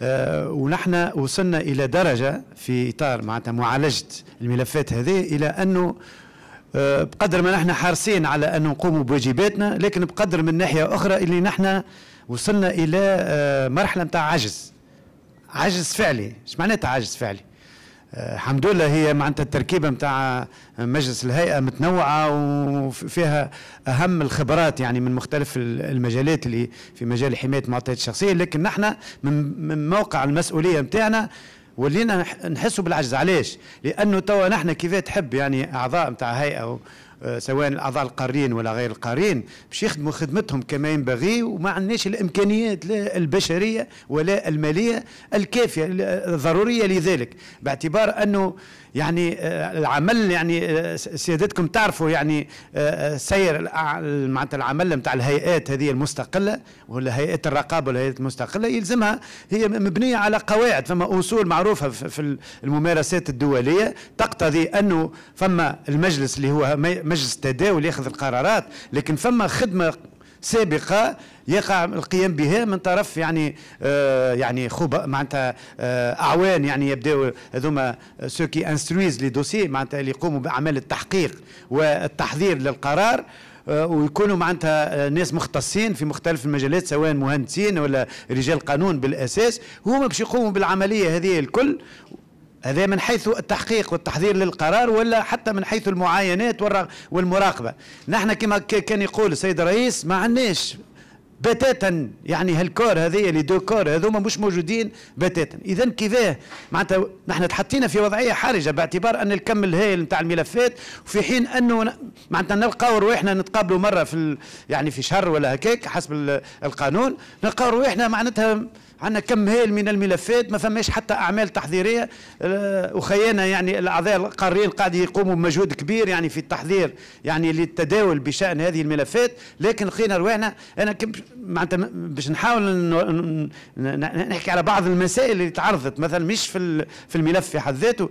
آه، ونحن وصلنا الى درجه في اطار معناتها معالجه الملفات هذه الى انه آه، بقدر ما نحن حارسين على أن نقوم بواجباتنا لكن بقدر من ناحية أخرى اللي نحن وصلنا إلى مرحلة نتاع عجز عجز فعلي ايش معناتها عجز فعلي الحمد لله هي معناتها التركيبه نتاع مجلس الهيئه متنوعه وفيها اهم الخبرات يعني من مختلف المجالات اللي في مجال حمايه المعطيات الشخصيه لكن نحن من موقع المسؤوليه نتاعنا ولينا نحسوا بالعجز علاش؟ لانه توا نحن كيف تحب يعني اعضاء نتاع هيئه آه، سواء الاعضاء القارين ولا غير القارين باش يخدموا خدمتهم كما ينبغي وما عندناش الامكانيات لا البشريه ولا الماليه الكافيه الضروريه لذلك باعتبار انه يعني آه، العمل يعني آه، سيادتكم تعرفوا يعني آه، سير معناتها العمل نتاع الهيئات هذه المستقله ولا هيئه الرقابه ولا هيئه المستقله يلزمها هي مبنيه على قواعد فما اصول معروفه في الممارسات الدوليه تقتضي انه فما المجلس اللي هو مجلس تداول ياخذ القرارات لكن فما خدمه سابقه يقع القيام بها من طرف يعني آه يعني خب معناتها آه اعوان يعني يبداو هذوما سو كي انستويز لي دوسي معناتها اللي يقوموا باعمال التحقيق والتحضير للقرار آه، ويكونوا معناتها آه، ناس مختصين في مختلف المجالات سواء مهندسين ولا رجال قانون بالاساس هما باش يقوموا بالعمليه هذه الكل هذا من حيث التحقيق والتحضير للقرار ولا حتى من حيث المعاينات والمراقبه نحن كما كان يقول السيد الرئيس ما عندناش بتاتا يعني هالكور هذه لي دو كور هذوما مش موجودين بتاتا اذا كيفاه معناتها نحن تحطينا في وضعيه حرجه باعتبار ان الكم الهائل نتاع الملفات وفي حين انه معناتها نلقاو رواحنا نتقابلوا مره في يعني في شهر ولا هكاك حسب القانون نلقاو رواحنا معناتها عندنا كم هائل من الملفات ما فماش حتى اعمال تحضيريه آه، وخيانا يعني الاعضاء القاريين قاعد يقوموا بمجهود كبير يعني في التحضير يعني للتداول بشان هذه الملفات لكن لقينا رواحنا انا معناتها باش نحاول نحكي على بعض المسائل اللي تعرضت مثلا مش في في الملف في حد ذاته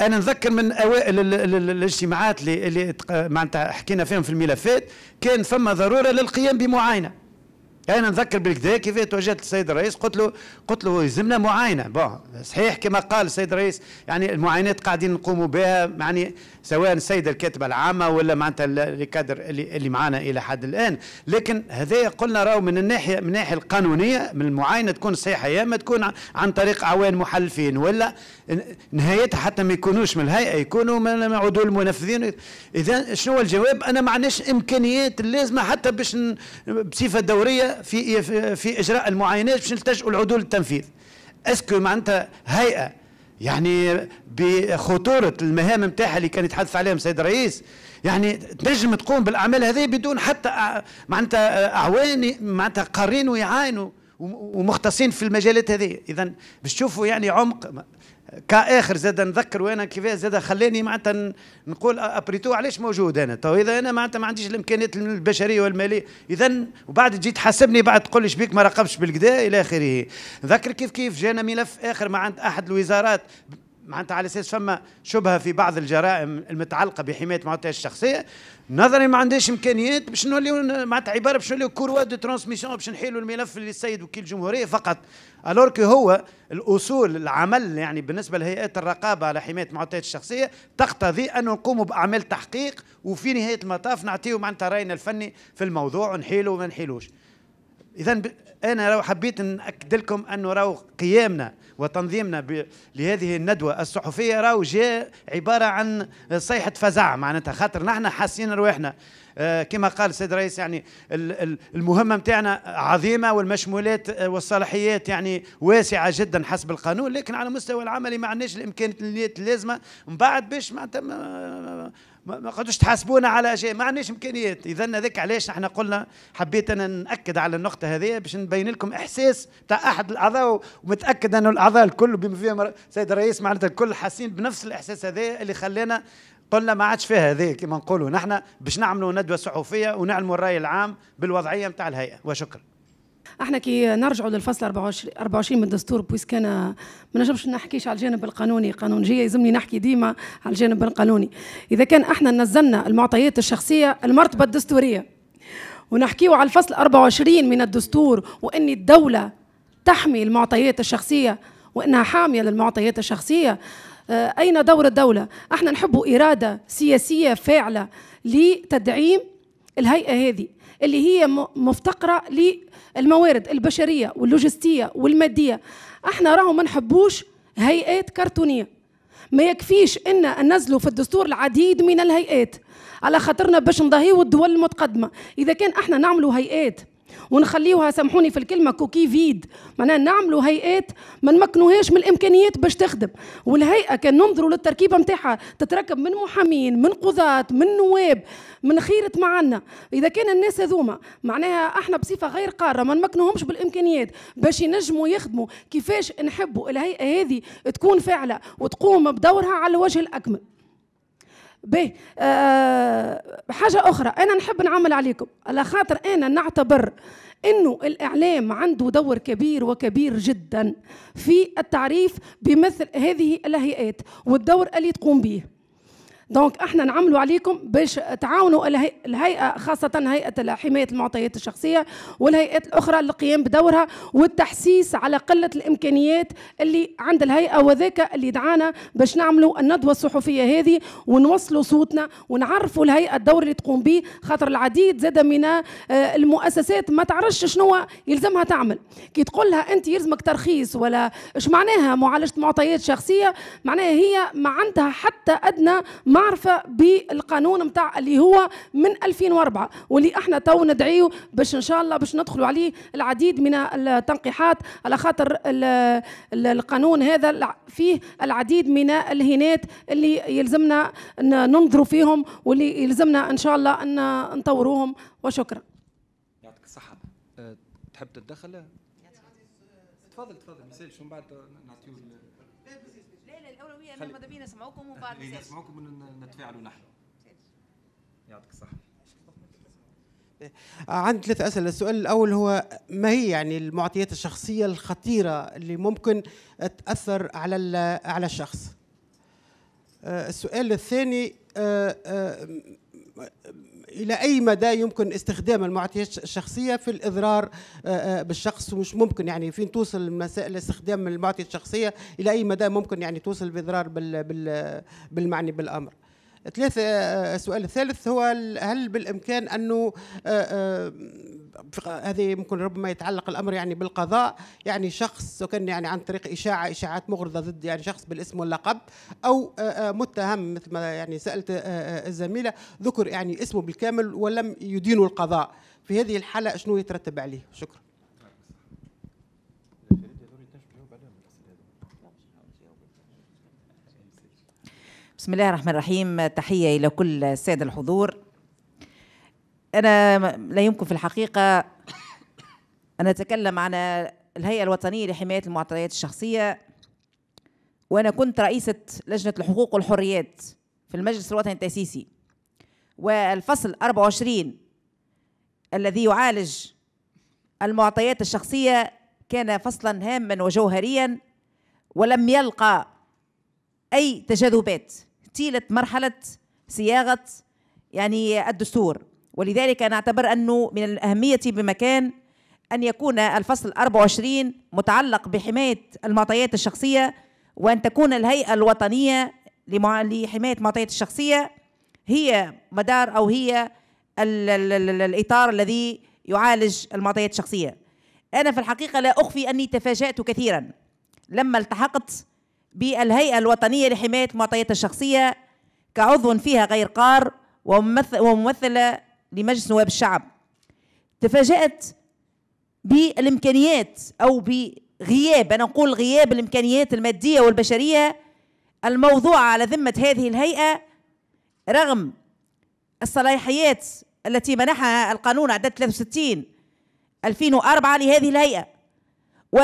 انا نذكر من اوائل الاجتماعات اللي, اللي معناتها حكينا فيهم في الملفات كان فما ضروره للقيام بمعاينه انا نذكر بالكدا كيف توجهت للسيد الرئيس قلت له قلت له يلزمنا معاينه بون صحيح كما قال السيد الرئيس يعني المعاينات قاعدين نقوموا بها يعني سواء السيده الكاتبه العامه ولا معناتها الكادر اللي, اللي معانا الى حد الان لكن هذا قلنا راهو من الناحيه من الناحيه القانونيه من المعاينه تكون صحيحه يا اما تكون عن طريق اعوان محلفين ولا نهايتها حتى ما يكونوش من الهيئه يكونوا من عدول المنفذين اذا شنو الجواب انا ما عندناش امكانيات اللازمه حتى باش بصفه دوريه في في اجراء المعاينات باش نلتجئوا لعدول التنفيذ اسكو معناتها هيئه يعني بخطوره المهام نتاعها اللي كان يتحدث عليهم السيد الرئيس يعني تنجم تقوم بالاعمال هذه بدون حتى معناتها اعوان معناتها قارين ويعاينوا ومختصين في المجالات هذه اذا باش تشوفوا يعني عمق كاخر زاد نذكر وانا كيف زاد خلاني معناتها نقول ابريتو علاش موجود انا تو اذا انا معناتها ما عنديش الامكانيات البشريه والماليه اذا وبعد تجي تحاسبني بعد تقول لي بيك ما راقبش بالكدا الى اخره نذكر كيف كيف جانا ملف اخر مع عند احد الوزارات معناتها على اساس فما شبهه في بعض الجرائم المتعلقه بحمايه معطيات الشخصيه نظري ما عندهاش امكانيات باش نوليو معناتها عباره باش نوليو كوروا دو ترانسميسيون باش نحيلوا الملف للسيد وكيل الجمهوريه فقط الور كو هو الاصول العمل يعني بالنسبه لهيئات الرقابه على حمايه المعطيات الشخصيه تقتضي ان نقوموا باعمال تحقيق وفي نهايه المطاف نعطيو معناتها راينا الفني في الموضوع ونحيلوا وما نحيلوش اذا انا لو حبيت ناكد لكم انه راهو قيامنا وتنظيمنا لهذه الندوه الصحفيه راهو جاء عباره عن صيحه فزع معناتها خاطر نحن حاسين رواحنا آه، كما قال السيد الرئيس يعني المهمه نتاعنا عظيمه والمشمولات آه، والصلاحيات يعني واسعه جدا حسب القانون لكن على المستوى العملي ما عندناش الامكانيات اللازمه من بعد باش معناتها ما قدوش تحاسبونا على شيء ما عندناش امكانيات اذا هذاك علاش احنا قلنا حبيت انا ناكد على النقطه هذه باش نبين لكم احساس تاع احد الاعضاء ومتاكد انه الاعضاء الكل بما فيهم السيد الرئيس معناتها الكل حاسين بنفس الاحساس هذا اللي خلانا قلنا ما عادش فيها هذه كما نقولوا نحن باش نعملوا ندوه صحفيه ونعلموا الراي العام بالوضعيه نتاع الهيئه وشكرا احنا كي نرجعوا للفصل 24 24 من الدستور بويس كان ما نجمش نحكيش على الجانب القانوني قانون جي يلزمني نحكي ديما على الجانب القانوني اذا كان احنا نزلنا المعطيات الشخصيه المرتبه الدستوريه ونحكيو على الفصل 24 من الدستور وان الدوله تحمي المعطيات الشخصيه وانها حاميه للمعطيات الشخصيه آه، اين دور الدوله احنا نحب اراده سياسيه فاعله لتدعيم الهيئه هذه اللي هي مفتقره الموارد البشريه واللوجستيه والماديه احنا راهو ما نحبوش هيئات كرتونيه ما يكفيش ان ننزلوا في الدستور العديد من الهيئات على خاطرنا باش نضاهيو الدول المتقدمه اذا كان احنا نعملوا هيئات ونخليوها سامحوني في الكلمه كوكي فيد معناها نعملوا هيئات ما نمكنوهاش من الامكانيات باش تخدم والهيئه كان ننظروا للتركيبه نتاعها تتركب من محامين من قضاة من نواب من خيرة معنا اذا كان الناس هذوما معناها احنا بصفه غير قاره ما نمكنوهمش بالامكانيات باش ينجموا يخدموا كيفاش نحبوا الهيئه هذه تكون فاعله وتقوم بدورها على الوجه الاكمل باهي أه حاجه اخرى انا نحب نعمل عليكم على خاطر انا نعتبر انه الاعلام عنده دور كبير وكبير جدا في التعريف بمثل هذه الهيئات والدور اللي تقوم به دونك احنا نعملوا عليكم باش تعاونوا الهيئه خاصه هيئه حمايه المعطيات الشخصيه والهيئات الاخرى للقيام بدورها والتحسيس على قله الامكانيات اللي عند الهيئه وذاك اللي دعانا باش نعملوا الندوه الصحفيه هذه ونوصلوا صوتنا ونعرفوا الهيئه الدور اللي تقوم به خاطر العديد زاد من آه، المؤسسات ما تعرفش شنو يلزمها تعمل كي تقول لها انت يلزمك ترخيص ولا اش معناها معالجه معطيات شخصيه معناها هي ما عندها حتى ادنى ما معرفه بالقانون نتاع اللي هو من 2004 واللي احنا تو ندعيه باش ان شاء الله باش ندخلوا عليه العديد من التنقيحات على خاطر القانون هذا فيه العديد من الهينات اللي يلزمنا ننظروا فيهم واللي يلزمنا ان شاء الله ان نطوروهم وشكرا يعطيك الصحه أه، تحب تتدخل تفضل تفضل ما ومن بعد نعطيو لان ماذا بينا نسمعوكم ومن بعد نسمعوكم ونتفاعلوا نحن يعطيك الصحه إيه، عندي ثلاثة أسئلة السؤال الأول هو ما هي يعني المعطيات الشخصية الخطيرة اللي ممكن تأثر على على الشخص آه، السؤال الثاني آه، آه، الى اي مدى يمكن استخدام المعطيات الشخصيه في الاضرار آه، آه، بالشخص ومش ممكن يعني فين توصل المسائل استخدام المعطيات الشخصيه الى اي مدى ممكن يعني توصل باضرار بال بالمعني بالامر ثلاثة آه، السؤال آه، الثالث هو هل بالإمكان أنه آه، هذه ممكن ربما يتعلق الأمر يعني بالقضاء يعني شخص وكان يعني عن طريق إشاعة إشاعات مغرضة ضد يعني شخص بالاسم واللقب أو متهم مثل ما يعني سألت الزميلة ذكر يعني اسمه بالكامل ولم يدينه القضاء في هذه الحالة شنو يترتب عليه شكرا بسم الله الرحمن الرحيم تحية إلى كل السادة الحضور أنا لا يمكن في الحقيقة أن أتكلم عن الهيئة الوطنية لحماية المعطيات الشخصية وأنا كنت رئيسة لجنة الحقوق والحريات في المجلس الوطني التأسيسي والفصل 24 الذي يعالج المعطيات الشخصية كان فصلا هاما وجوهريا ولم يلقى أي تجاذبات تيلة مرحلة صياغة يعني الدستور ولذلك أنا أعتبر أنه من الأهمية بمكان أن يكون الفصل 24 متعلق بحماية المعطيات الشخصية وأن تكون الهيئة الوطنية لحماية المعطيات الشخصية هي مدار أو هي الإطار الذي يعالج المعطيات الشخصية أنا في الحقيقة لا أخفي أني تفاجأت كثيرا لما التحقت بالهيئة الوطنية لحماية المعطيات الشخصية كعضو فيها غير قار وممثل وممثلة لمجلس نواب الشعب تفاجأت بالإمكانيات أو بغياب أنا أقول غياب الإمكانيات المادية والبشرية الموضوعة على ذمة هذه الهيئة رغم الصلاحيات التي منحها القانون عدد 63 2004 لهذه الهيئة و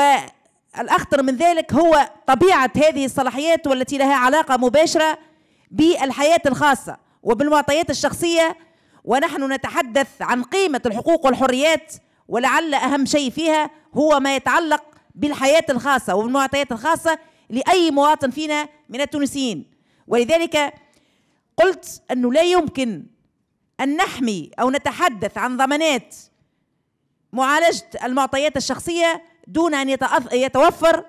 الأخطر من ذلك هو طبيعة هذه الصلاحيات والتي لها علاقة مباشرة بالحياة الخاصة وبالمعطيات الشخصية ونحن نتحدث عن قيمة الحقوق والحريات ولعل أهم شيء فيها هو ما يتعلق بالحياة الخاصة وبالمعطيات الخاصة لأي مواطن فينا من التونسيين ولذلك قلت أنه لا يمكن أن نحمي أو نتحدث عن ضمانات معالجة المعطيات الشخصية دون أن يتوفر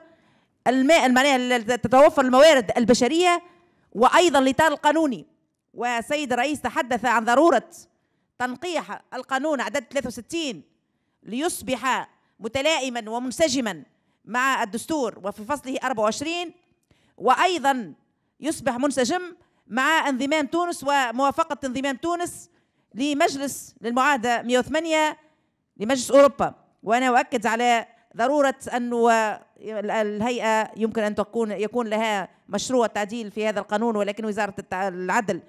الماء تتوفر الموارد البشرية وأيضا الإطار القانوني وسيد الرئيس تحدث عن ضرورة تنقيح القانون عدد 63 ليصبح متلائما ومنسجما مع الدستور وفي فصله 24 وأيضا يصبح منسجم مع انضمام تونس وموافقة انضمام تونس لمجلس للمعاهدة 108 لمجلس أوروبا وأنا أؤكد على ضروره انه الهيئه يمكن ان تكون يكون لها مشروع تعديل في هذا القانون ولكن وزاره العدل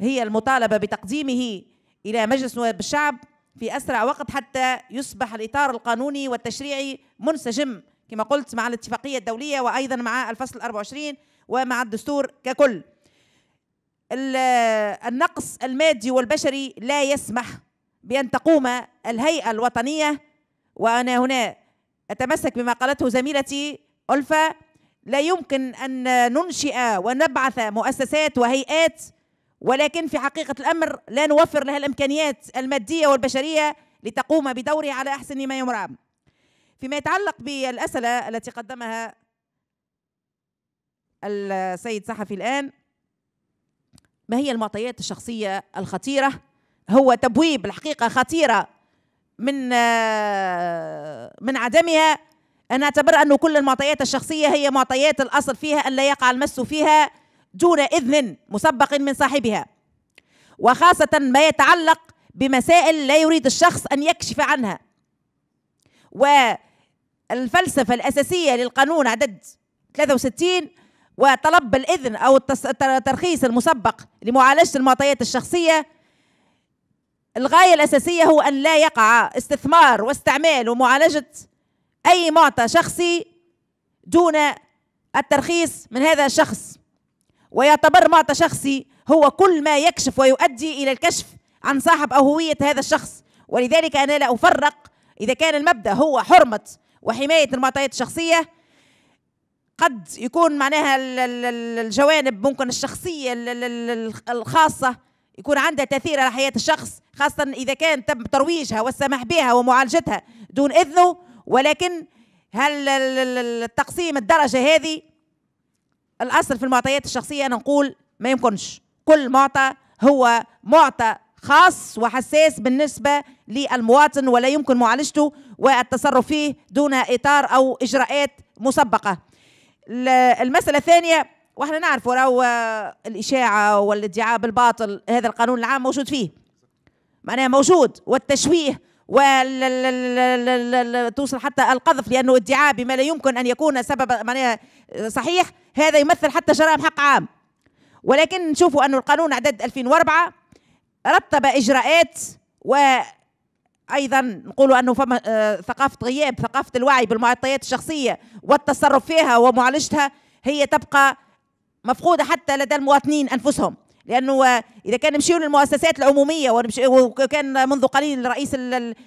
هي المطالبه بتقديمه الى مجلس نواب الشعب في اسرع وقت حتى يصبح الاطار القانوني والتشريعي منسجم كما قلت مع الاتفاقيه الدوليه وايضا مع الفصل 24 ومع الدستور ككل. النقص المادي والبشري لا يسمح بان تقوم الهيئه الوطنيه وانا هنا أتمسك بما قالته زميلتي ألفا لا يمكن أن ننشئ ونبعث مؤسسات وهيئات ولكن في حقيقة الأمر لا نوفر لها الإمكانيات المادية والبشرية لتقوم بدورها على أحسن ما يمرأ فيما يتعلق بالأسئلة التي قدمها السيد صحفي الآن ما هي المعطيات الشخصية الخطيرة هو تبويب الحقيقة خطيرة من آه، من عدمها أن أعتبر أن كل المعطيات الشخصية هي معطيات الأصل فيها أن لا يقع المس فيها دون إذن مسبق من صاحبها وخاصة ما يتعلق بمسائل لا يريد الشخص أن يكشف عنها والفلسفة الأساسية للقانون عدد 63 وطلب الإذن أو الترخيص المسبق لمعالجة المعطيات الشخصية الغاية الأساسية هو أن لا يقع استثمار واستعمال ومعالجة أي معطى شخصي دون الترخيص من هذا الشخص ويعتبر معطى شخصي هو كل ما يكشف ويؤدي إلى الكشف عن صاحب أو هوية هذا الشخص ولذلك أنا لا أفرق إذا كان المبدأ هو حرمة وحماية المعطيات الشخصية قد يكون معناها الجوانب ممكن الشخصية الخاصة يكون عندها تأثير على حياة الشخص خاصة إذا كان تم ترويجها والسماح بها ومعالجتها دون إذنه ولكن هل التقسيم الدرجة هذه الأصل في المعطيات الشخصية أنا نقول ما يمكنش كل معطى هو معطى خاص وحساس بالنسبة للمواطن ولا يمكن معالجته والتصرف فيه دون إطار أو إجراءات مسبقة المسألة الثانية واحنا نعرفوا راهو آه، الاشاعه والادعاء بالباطل هذا القانون العام موجود فيه معناه موجود والتشويه توصل حتى القذف لانه ادعاء بما لا يمكن ان يكون سبب معناه آه، صحيح هذا يمثل حتى جرائم حق عام ولكن نشوفوا انه القانون عدد 2004 رتب اجراءات و ايضا نقولوا انه فما آه، ثقافه غياب ثقافه الوعي بالمعطيات الشخصيه والتصرف فيها ومعالجتها هي تبقى مفقودة حتى لدى المواطنين أنفسهم لأنه إذا كان نمشيو للمؤسسات العمومية وكان منذ قليل رئيس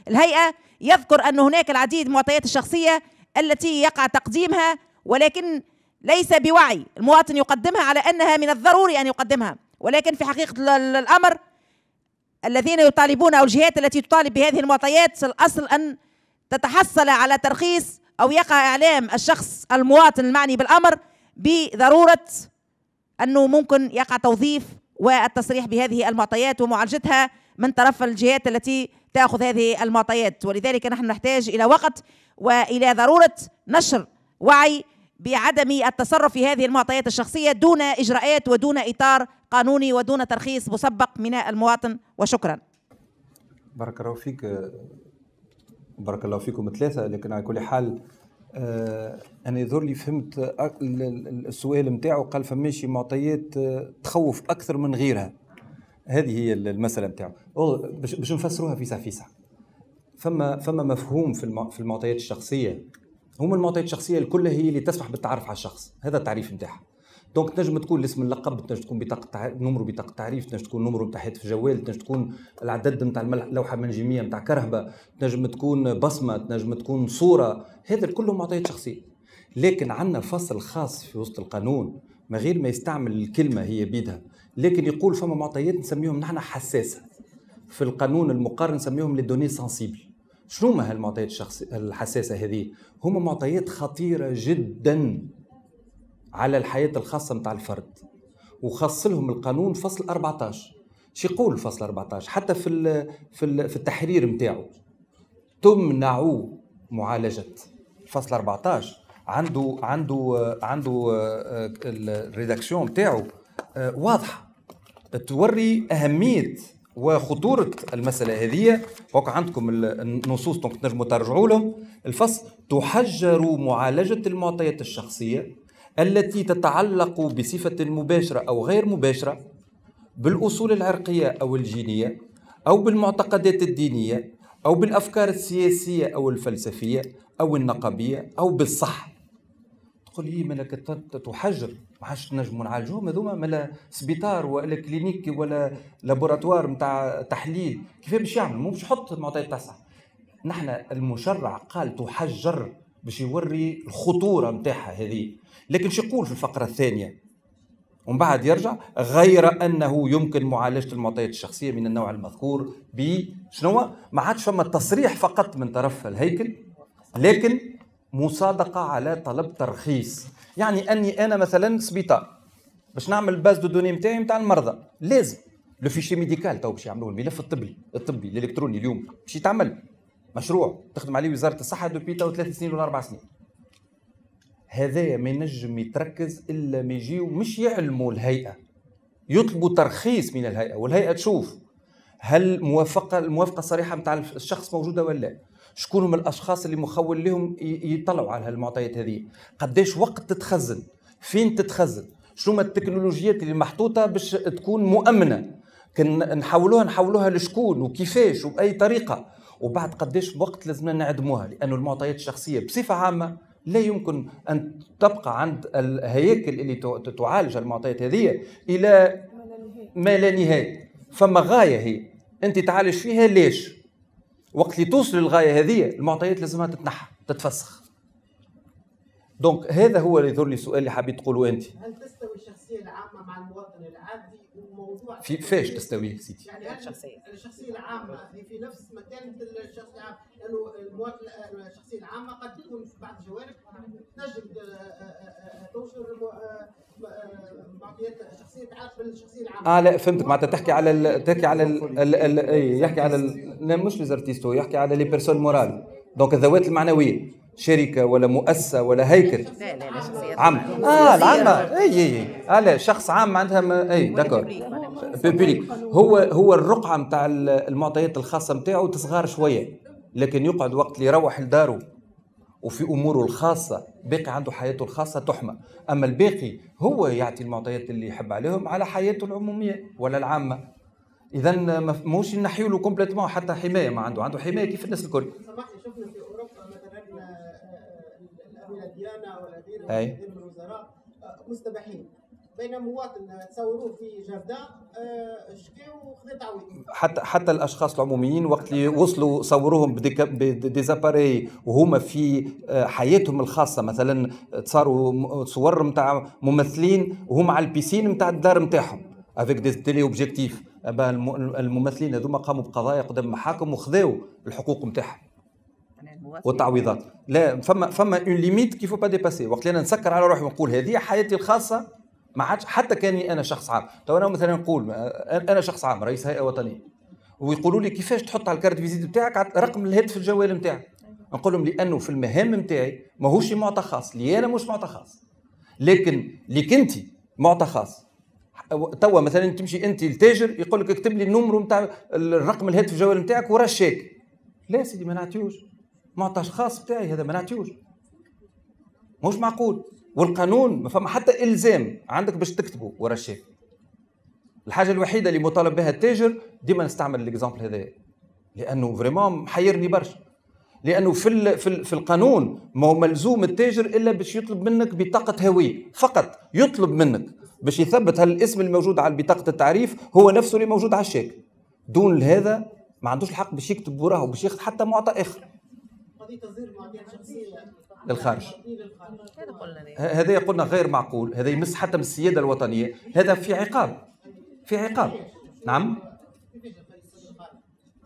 الهيئة يذكر أن هناك العديد معطيات الشخصية التي يقع تقديمها ولكن ليس بوعي المواطن يقدمها على أنها من الضروري أن يقدمها ولكن في حقيقة الأمر الذين يطالبون أو الجهات التي تطالب بهذه المعطيات الأصل أن تتحصل على ترخيص أو يقع إعلام الشخص المواطن المعني بالأمر بضرورة أنه ممكن يقع توظيف والتصريح بهذه المعطيات ومعالجتها من طرف الجهات التي تأخذ هذه المعطيات ولذلك نحن نحتاج إلى وقت وإلى ضرورة نشر وعي بعدم التصرف في هذه المعطيات الشخصية دون إجراءات ودون إطار قانوني ودون ترخيص مسبق من المواطن وشكرا بارك الله فيك بارك الله فيكم ثلاثة لكن على كل حال آه، انا يظهر لي فهمت السؤال نتاعو قال فماشي معطيات آه، تخوف اكثر من غيرها هذه هي المساله نتاعو باش نفسروها فيسع فيسع فما فما مفهوم في في المعطيات الشخصيه هما المعطيات الشخصيه الكل هي اللي تسمح بالتعرف على الشخص هذا التعريف نتاعها دونك تنجم تكون الاسم اللقب تنجم تكون بطاقه نمرو بطاقه تعريف تنجم تكون نمرو نتاع هاتف جوال تنجم تكون العدد نتاع اللوحه منجميه نتاع كرهبه تنجم تكون بصمه تنجم تكون صوره هذا كله معطيات شخصيه لكن عندنا فصل خاص في وسط القانون ما غير ما يستعمل الكلمه هي بيدها لكن يقول فما معطيات نسميهم نحن حساسه في القانون المقرر نسميهم لي دوني سانسيبل شنو ما هالمعطيات الحساسه هذه هما معطيات خطيره جدا على الحياة الخاصة متاع الفرد وخص لهم القانون فصل 14 شي يقول الفصل 14 حتى في في, في التحرير نتاعو تمنع معالجة الفصل 14 عنده عنده عنده آه، الريداكسيون نتاعو آه، واضحة توري أهمية وخطورة المسألة هذه وقع عندكم النصوص دونك تنجموا ترجعوا لهم الفصل تحجر معالجة المعطيات الشخصية التي تتعلق بصفة مباشرة أو غير مباشرة بالأصول العرقية أو الجينية أو بالمعتقدات الدينية أو بالأفكار السياسية أو الفلسفية أو النقبية أو بالصح تقول لي إيه، ملك تحجر ما عادش نجموا نعالجوهم هذوما ملا سبيطار ولا كلينيك ولا لابوراتوار نتاع تحليل كيف باش يعمل مو باش يحط المعطيات تاع الصح نحن المشرع قال تحجر باش يوري الخطوره نتاعها هذه لكن شو يقول في الفقرة الثانية ومن بعد يرجع غير انه يمكن معالجه المعطيات الشخصيه من النوع المذكور ب شنو ما عادش فما تصريح فقط من طرف الهيكل لكن مصادقه على طلب ترخيص يعني اني انا مثلا سبيطار باش نعمل باز دو دوني نتاعي نتاع المرضى لازم لو فيشي ميديكال تو باش يعملوه الملف الطبي الطبي الالكتروني اليوم باش يتعمل مشروع تخدم عليه وزاره الصحه دوبي تو ثلاث سنين ولا اربع سنين هذايا ما ينجم يتركز الا ما يجيو مش يعلموا الهيئه يطلبوا ترخيص من الهيئه والهيئه تشوف هل موافقه الموافقه الصريحه نتاع الشخص موجوده ولا لا شكون هم الاشخاص اللي مخول لهم يطلعوا على هالمعطيات هذه قداش وقت تتخزن فين تتخزن شنو ما التكنولوجيات اللي محطوطه باش تكون مؤمنه كان نحولوها نحولوها لشكون وكيفاش وباي طريقه وبعد قداش وقت لازمنا نعدموها لانه المعطيات الشخصيه بصفه عامه لا يمكن أن تبقى عند الهياكل اللي تعالج المعطيات هذه إلى ما لا نهاية فما غاية هي أنت تعالج فيها ليش وقت اللي توصل للغاية هذه المعطيات لازمها تتنحى تتفسخ دونك هذا هو اللي يظهر لي السؤال اللي حبيت تقوله أنت هل تستوي الشخصية العامة مع المواطن العادي في فاش تستوي سيدي؟ يعني الشخصيه الشخصيه العامه هي في نفس مكانه الشخصيه العامه لانه المواطن الشخصيه العامه قد تكون في بعض الجوانب تنجم توصل معطيات شخصيه تعرف الشخصيه العامه. اه لا فهمتك معناتها تحكي على ال... تحكي على ال... ال... إيه، يحكي على ال... لا مش ليزارتيستو يحكي على لي بيرسون مورال دونك الذوات المعنويه شركه ولا مؤسسه ولا هيكل لا لا لا شخصيات عامه اه العامه اي اي إيه. اه لا شخص عام عندها ما... اي داكور بيبليك هو هو الرقعه نتاع المعطيات الخاصه نتاعو تصغار شويه لكن يقعد وقت اللي يروح لدارو وفي اموره الخاصه باقي عنده حياته الخاصه تحمى اما الباقي هو يعطي المعطيات اللي يحب عليهم على حياته العموميه ولا العامه اذا موش نحيوا له كومبليتوم حتى حمايه ما عنده عنده حمايه كيف الناس الكل سمحني شفنا في اوروبا مثلا آه، آه، الامير ديانا ولا غيره من الوزراء آه، مستباحين بين مواطن تصوروه في جافدا آه، شكاو خذا تعويض حتى حتى الاشخاص العموميين وقت اللي وصلوا صوروهم بديزاباري وهما في آه، حياتهم الخاصه مثلا تصاروا صور نتاع ممثلين وهم على البيسين نتاع الدار نتاعهم افيك دي تيلي اوبجيكتيف الممثلين هذوما قاموا بقضايا قدام المحاكم وخذوا الحقوق نتاعهم والتعويضات لا فما فما اون ليميت كيفو با ديباسي وقت اللي انا نسكر على روحي ونقول هذه حياتي الخاصه ما عادش حتى كاني انا شخص عام تو انا مثلا نقول انا شخص عام رئيس هيئه وطنيه ويقولوا لي كيفاش تحط على الكارت فيزيت بتاعك رقم الهاتف الجوال نتاعك نقول لهم لانه في المهام نتاعي ماهوش معطى خاص لي انا مش معطى خاص لكن ليك انت معطى خاص توا مثلا تمشي انت التاجر يقول لك اكتب لي النمرو نتاع الرقم الهاتف الجوال نتاعك ورا الشيك لا سيدي ما نعطيوش معطى خاص بتاعي هذا ما نعطيوش مش معقول والقانون ما فما حتى الزام عندك باش تكتبه ورا الشيك الحاجه الوحيده اللي مطالب بها التاجر ديما نستعمل الاكزامبل هذايا لانه فريمون محيرني برشا لانه في في, في القانون ما هو ملزوم التاجر الا باش يطلب منك بطاقه هويه فقط يطلب منك باش يثبت هل الاسم الموجود على بطاقه التعريف هو نفسه اللي موجود على الشيك دون هذا ما عندوش الحق باش يكتب وراه باش ياخذ حتى معطى اخر للخارج هذا قلنا غير معقول هذا يمس حتى من السياده الوطنيه هذا في عقاب في عقاب نعم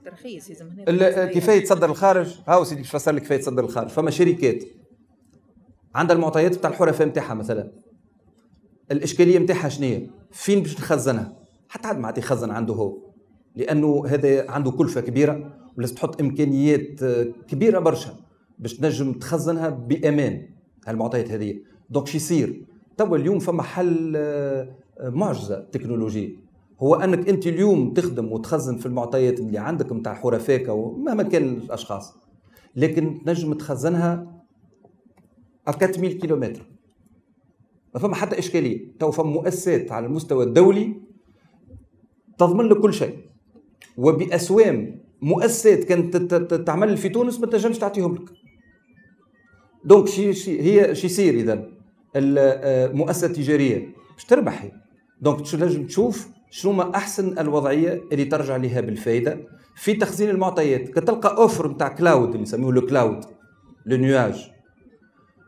ترخيص كيفيه تصدر الخارج هاو سيدي باش نفسر لك كيفيه تصدر الخارج فما شركات عندها المعطيات بتاع الحرفاء نتاعها مثلا الاشكاليه نتاعها شنو فين باش تخزنها حتى عاد ما عاد يخزن عنده هو لانه هذا عنده كلفه كبيره ولازم تحط امكانيات آه، كبيره برشا باش تنجم تخزنها بامان هالمعطيات هذه دونك شو يصير توا اليوم فما حل آه، معجزه تكنولوجيه هو انك انت اليوم تخدم وتخزن في المعطيات اللي عندك نتاع حرفاك ومهما كان الاشخاص لكن تنجم تخزنها 4000 كيلومتر ما فما حتى اشكاليه تو فما مؤسسات على المستوى الدولي تضمن لك كل شيء وباسوام مؤسسات كانت تعمل في تونس ما تنجمش تعطيهم لك دونك شي, شي هي شي يصير اذا المؤسسه آه، التجاريه باش تربح هي دونك تنجم تشوف شنو ما احسن الوضعيه اللي ترجع لها بالفائده في تخزين المعطيات كتلقى اوفر نتاع كلاود اللي نسميوه لو كلاود لو نواج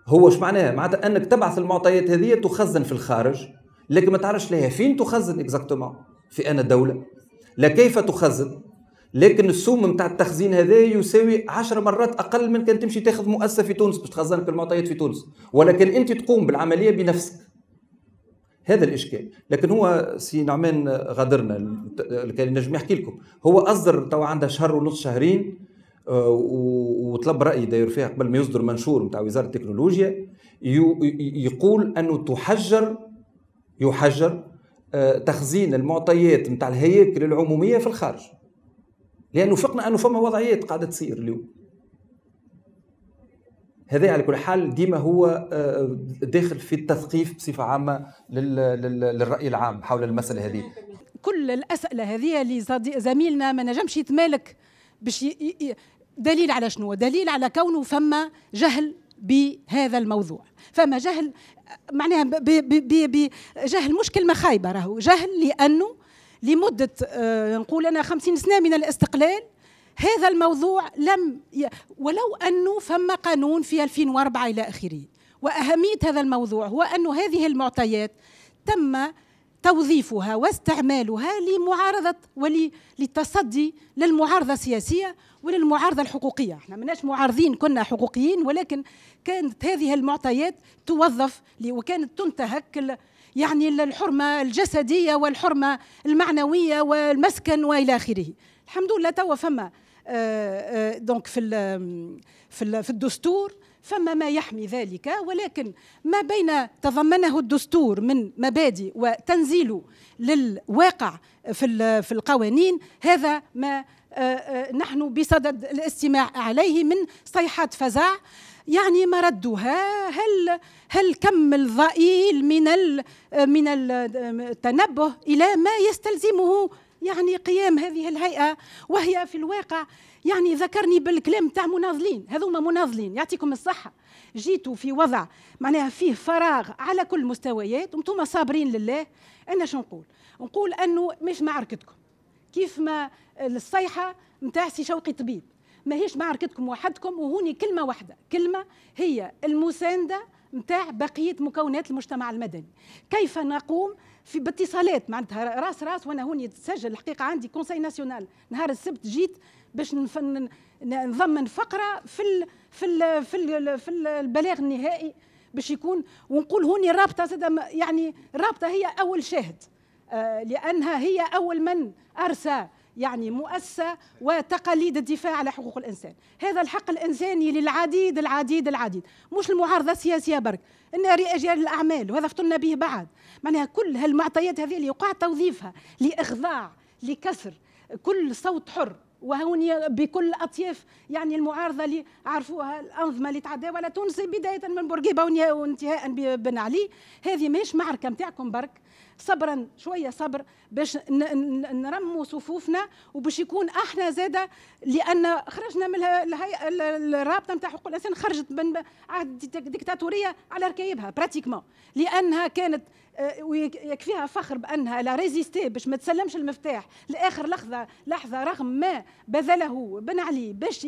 هو اش معناها معناتها انك تبعث المعطيات هذه تخزن في الخارج لكن ما تعرفش لها فين تخزن اكزاكتومون في انا دوله لا كيف تخزن لكن السوم نتاع التخزين هذا يساوي 10 مرات اقل من كان تمشي تاخذ مؤسسه في تونس باش تخزنك المعطيات في تونس ولكن انت تقوم بالعمليه بنفسك هذا الاشكال لكن هو سي نعمان غادرنا كان نجم يحكي لكم هو اصدر توا عندها شهر ونص شهرين آه، وطلب راي داير فيها قبل ما يصدر منشور نتاع وزاره التكنولوجيا يقول انه تحجر يحجر آه، تخزين المعطيات نتاع الهياكل العموميه في الخارج لانه فقنا انه فما وضعيات قاعده تصير اليوم هذا على كل حال ديما هو آه، داخل في التثقيف بصفه عامه للراي العام حول المساله هذه كل الاسئله هذه اللي زميلنا ما نجمش يتمالك باش دليل على شنو دليل على كونه فما جهل بهذا الموضوع فما جهل معناها بجهل مشكل مخايبه راهو جهل لانه لمده آه، نقول انا 50 سنه من الاستقلال هذا الموضوع لم ي... ولو انه فما قانون في 2004 الى اخره واهميه هذا الموضوع هو انه هذه المعطيات تم توظيفها واستعمالها لمعارضة وللتصدي للمعارضة السياسية وللمعارضة الحقوقية احنا مناش معارضين كنا حقوقيين ولكن كانت هذه المعطيات توظف وكانت تنتهك يعني الحرمة الجسدية والحرمة المعنوية والمسكن وإلى آخره الحمد لله توا فما آه، آه، دونك في في الدستور فما ما يحمي ذلك ولكن ما بين تضمنه الدستور من مبادئ وتنزيله للواقع في في القوانين هذا ما آه، نحن بصدد الاستماع عليه من صيحات فزاع يعني مردها هل هل كم الضئيل من من التنبه الى ما يستلزمه يعني قيام هذه الهيئه وهي في الواقع يعني ذكرني بالكلام تاع مناضلين هذوما مناضلين يعطيكم الصحه جيتوا في وضع معناها فيه فراغ على كل المستويات وانتم صابرين لله انا شو نقول نقول انه مش معركتكم كيف ما الصيحه نتاع سي شوقي طبيب ماهيش معركتكم وحدكم وهوني كلمه واحده كلمه هي المسانده نتاع بقيه مكونات المجتمع المدني كيف نقوم في باتصالات معناتها راس راس وانا هوني تسجل الحقيقه عندي كونساي ناسيونال نهار السبت جيت باش نضمن فقره في الـ في الـ في, الـ في البلاغ النهائي باش يكون ونقول هوني رابطه يعني رابطه هي اول شاهد آه، لانها هي اول من ارسى يعني مؤسسة وتقاليد الدفاع على حقوق الإنسان هذا الحق الإنساني للعديد العديد العديد مش المعارضة السياسية برك إنها رجال الأعمال وهذا فطنا به بعد معناها كل هالمعطيات هذه اللي وقع توظيفها لإخضاع لكسر كل صوت حر وهوني بكل اطياف يعني المعارضه اللي عرفوها الانظمه اللي تعداوا ولا تونس بدايه من بورقيبه وانتهاء بن علي هذه ماهيش معركه نتاعكم برك صبرا شويه صبر باش نرموا صفوفنا وباش يكون احنا زاده لان خرجنا من الهيئه الرابطه نتاع حقوق الانسان خرجت من عهد ديكتاتوريه على ركايبها براتيكمون لانها كانت آه، ويكفيها فخر بانها لا ريزيستي باش ما تسلمش المفتاح لاخر لحظه لحظه رغم ما بذله بن علي باش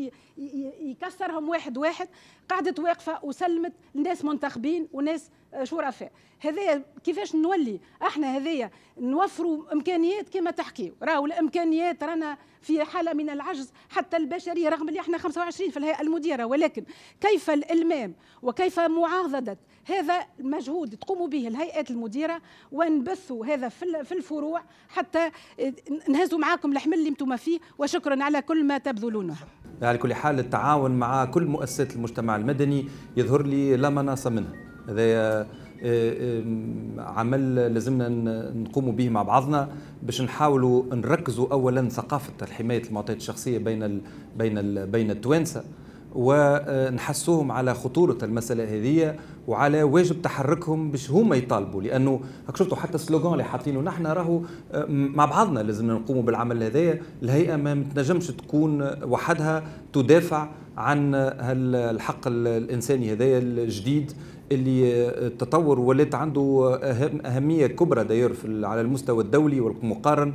يكسرهم واحد واحد قعدت واقفه وسلمت لناس منتخبين وناس آه، شرفاء هذايا كيفاش نولي احنا هذايا نوفروا امكانيات كما تحكي راهو الامكانيات رانا في حالة من العجز حتى البشرية رغم اللي احنا 25 في الهيئة المديرة ولكن كيف الإلمام وكيف معاضدة هذا المجهود تقوم به الهيئات المديرة ونبثوا هذا في الفروع حتى نهزوا معاكم الحمل اللي انتم فيه وشكرا على كل ما تبذلونه على كل حال التعاون مع كل مؤسسات المجتمع المدني يظهر لي لا مناص منها. هذا آه، عمل لازمنا نقوموا به مع بعضنا باش نحاولوا نركزوا اولا ثقافه حمايه المعطيات الشخصيه بين الـ بين الـ بين التوانسه ونحسوهم آه، على خطورة المسألة هذه وعلى واجب تحركهم باش هما يطالبوا لأنه شفتوا حتى السلوغان اللي حاطينه نحن راهو آه، مع بعضنا لازم نقوموا بالعمل هذايا الهيئة ما تنجمش تكون وحدها تدافع عن الحق الإنساني هذايا الجديد اللي التطور آه، ولات عنده اهميه كبرى داير على المستوى الدولي والمقارن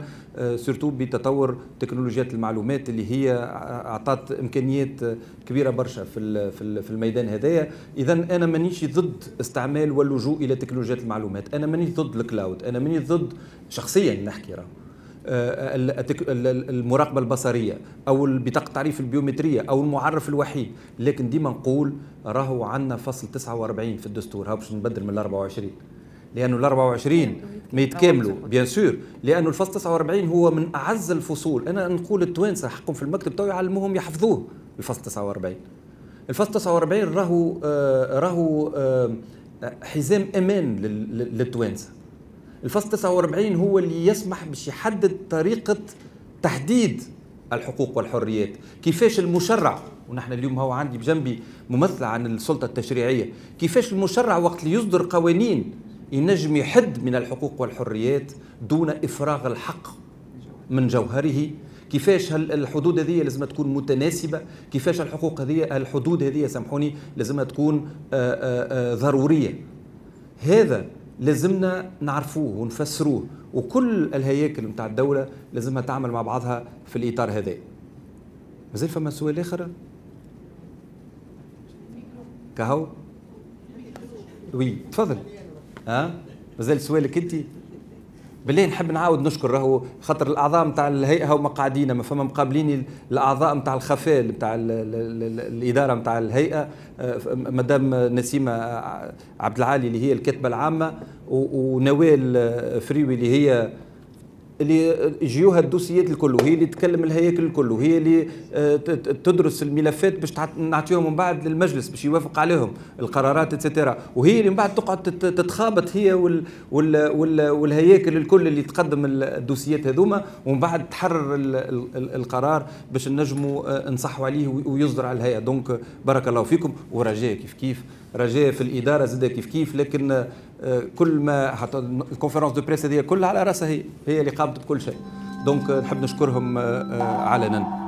سورتو آه، بتطور تكنولوجيات المعلومات اللي هي اعطت امكانيات كبيره برشا في في الميدان هذايا اذا انا مانيش ضد استعمال واللجوء الى تكنولوجيات المعلومات انا مانيش ضد الكلاود انا مانيش ضد شخصيا نحكي راه آه، آه، المراقبه البصريه او بطاقه التعريف البيومتريه او المعرف الوحيد لكن ديما نقول راهو عندنا فصل 49 في الدستور ها باش نبدل من ال 24 لانه ال 24 ما يتكاملوا بيان سور لانه الفصل 49 هو من اعز الفصول انا نقول التوانسه حقهم في المكتب تو يعلموهم يحفظوه الفصل 49 الفصل 49 راهو آه، راهو حزام امان للتوانسه الفصل 49 هو اللي يسمح باش يحدد طريقه تحديد الحقوق والحريات كيفاش المشرع ونحن اليوم هو عندي بجنبي ممثلة عن السلطة التشريعية كيفاش المشرع وقت اللي يصدر قوانين ينجم يحد من الحقوق والحريات دون إفراغ الحق من جوهره كيفاش الحدود هذه لازم تكون متناسبة كيفاش الحقوق هذه الحدود هذه سامحوني لازم تكون آآ آه، آآ آه، آه، ضرورية هذا لازمنا نعرفوه ونفسروه وكل الهياكل نتاع الدوله لازمها تعمل مع بعضها في الاطار هذا مازال فما سؤال اخر كهو وي تفضل ها أه؟ مازال سؤالك انت بالله نحب نعاود نشكر راهو خاطر الاعضاء نتاع الهيئه هما قاعدين ما فما مقابلين الاعضاء نتاع الخفاء نتاع الاداره نتاع الهيئه آه، مدام نسيمه آه، عبد العالي اللي هي الكاتبه العامه ونوال آه، فريوي اللي هي اللي يجيوها الدوسيات الكل وهي اللي تكلم الهياكل الكل وهي اللي آه، تدرس الملفات باش نعطيهم من بعد للمجلس باش يوافق عليهم القرارات اتسيتيرا وهي اللي من بعد تقعد تتخابط هي وال وال وال والهياكل الكل اللي تقدم الدوسيات هذوما ومن بعد تحرر ال ال القرار باش نجموا آه، نصحوا عليه ويصدر على الهيئه دونك بارك الله فيكم ورجاء كيف كيف رجاء في الاداره زاد كيف كيف لكن آه، كل ما حتى الكونفرنس دو بريس هذه كلها على راسها هي هي اللي قامت بكل شيء دونك آه، نحب نشكرهم آه، علنا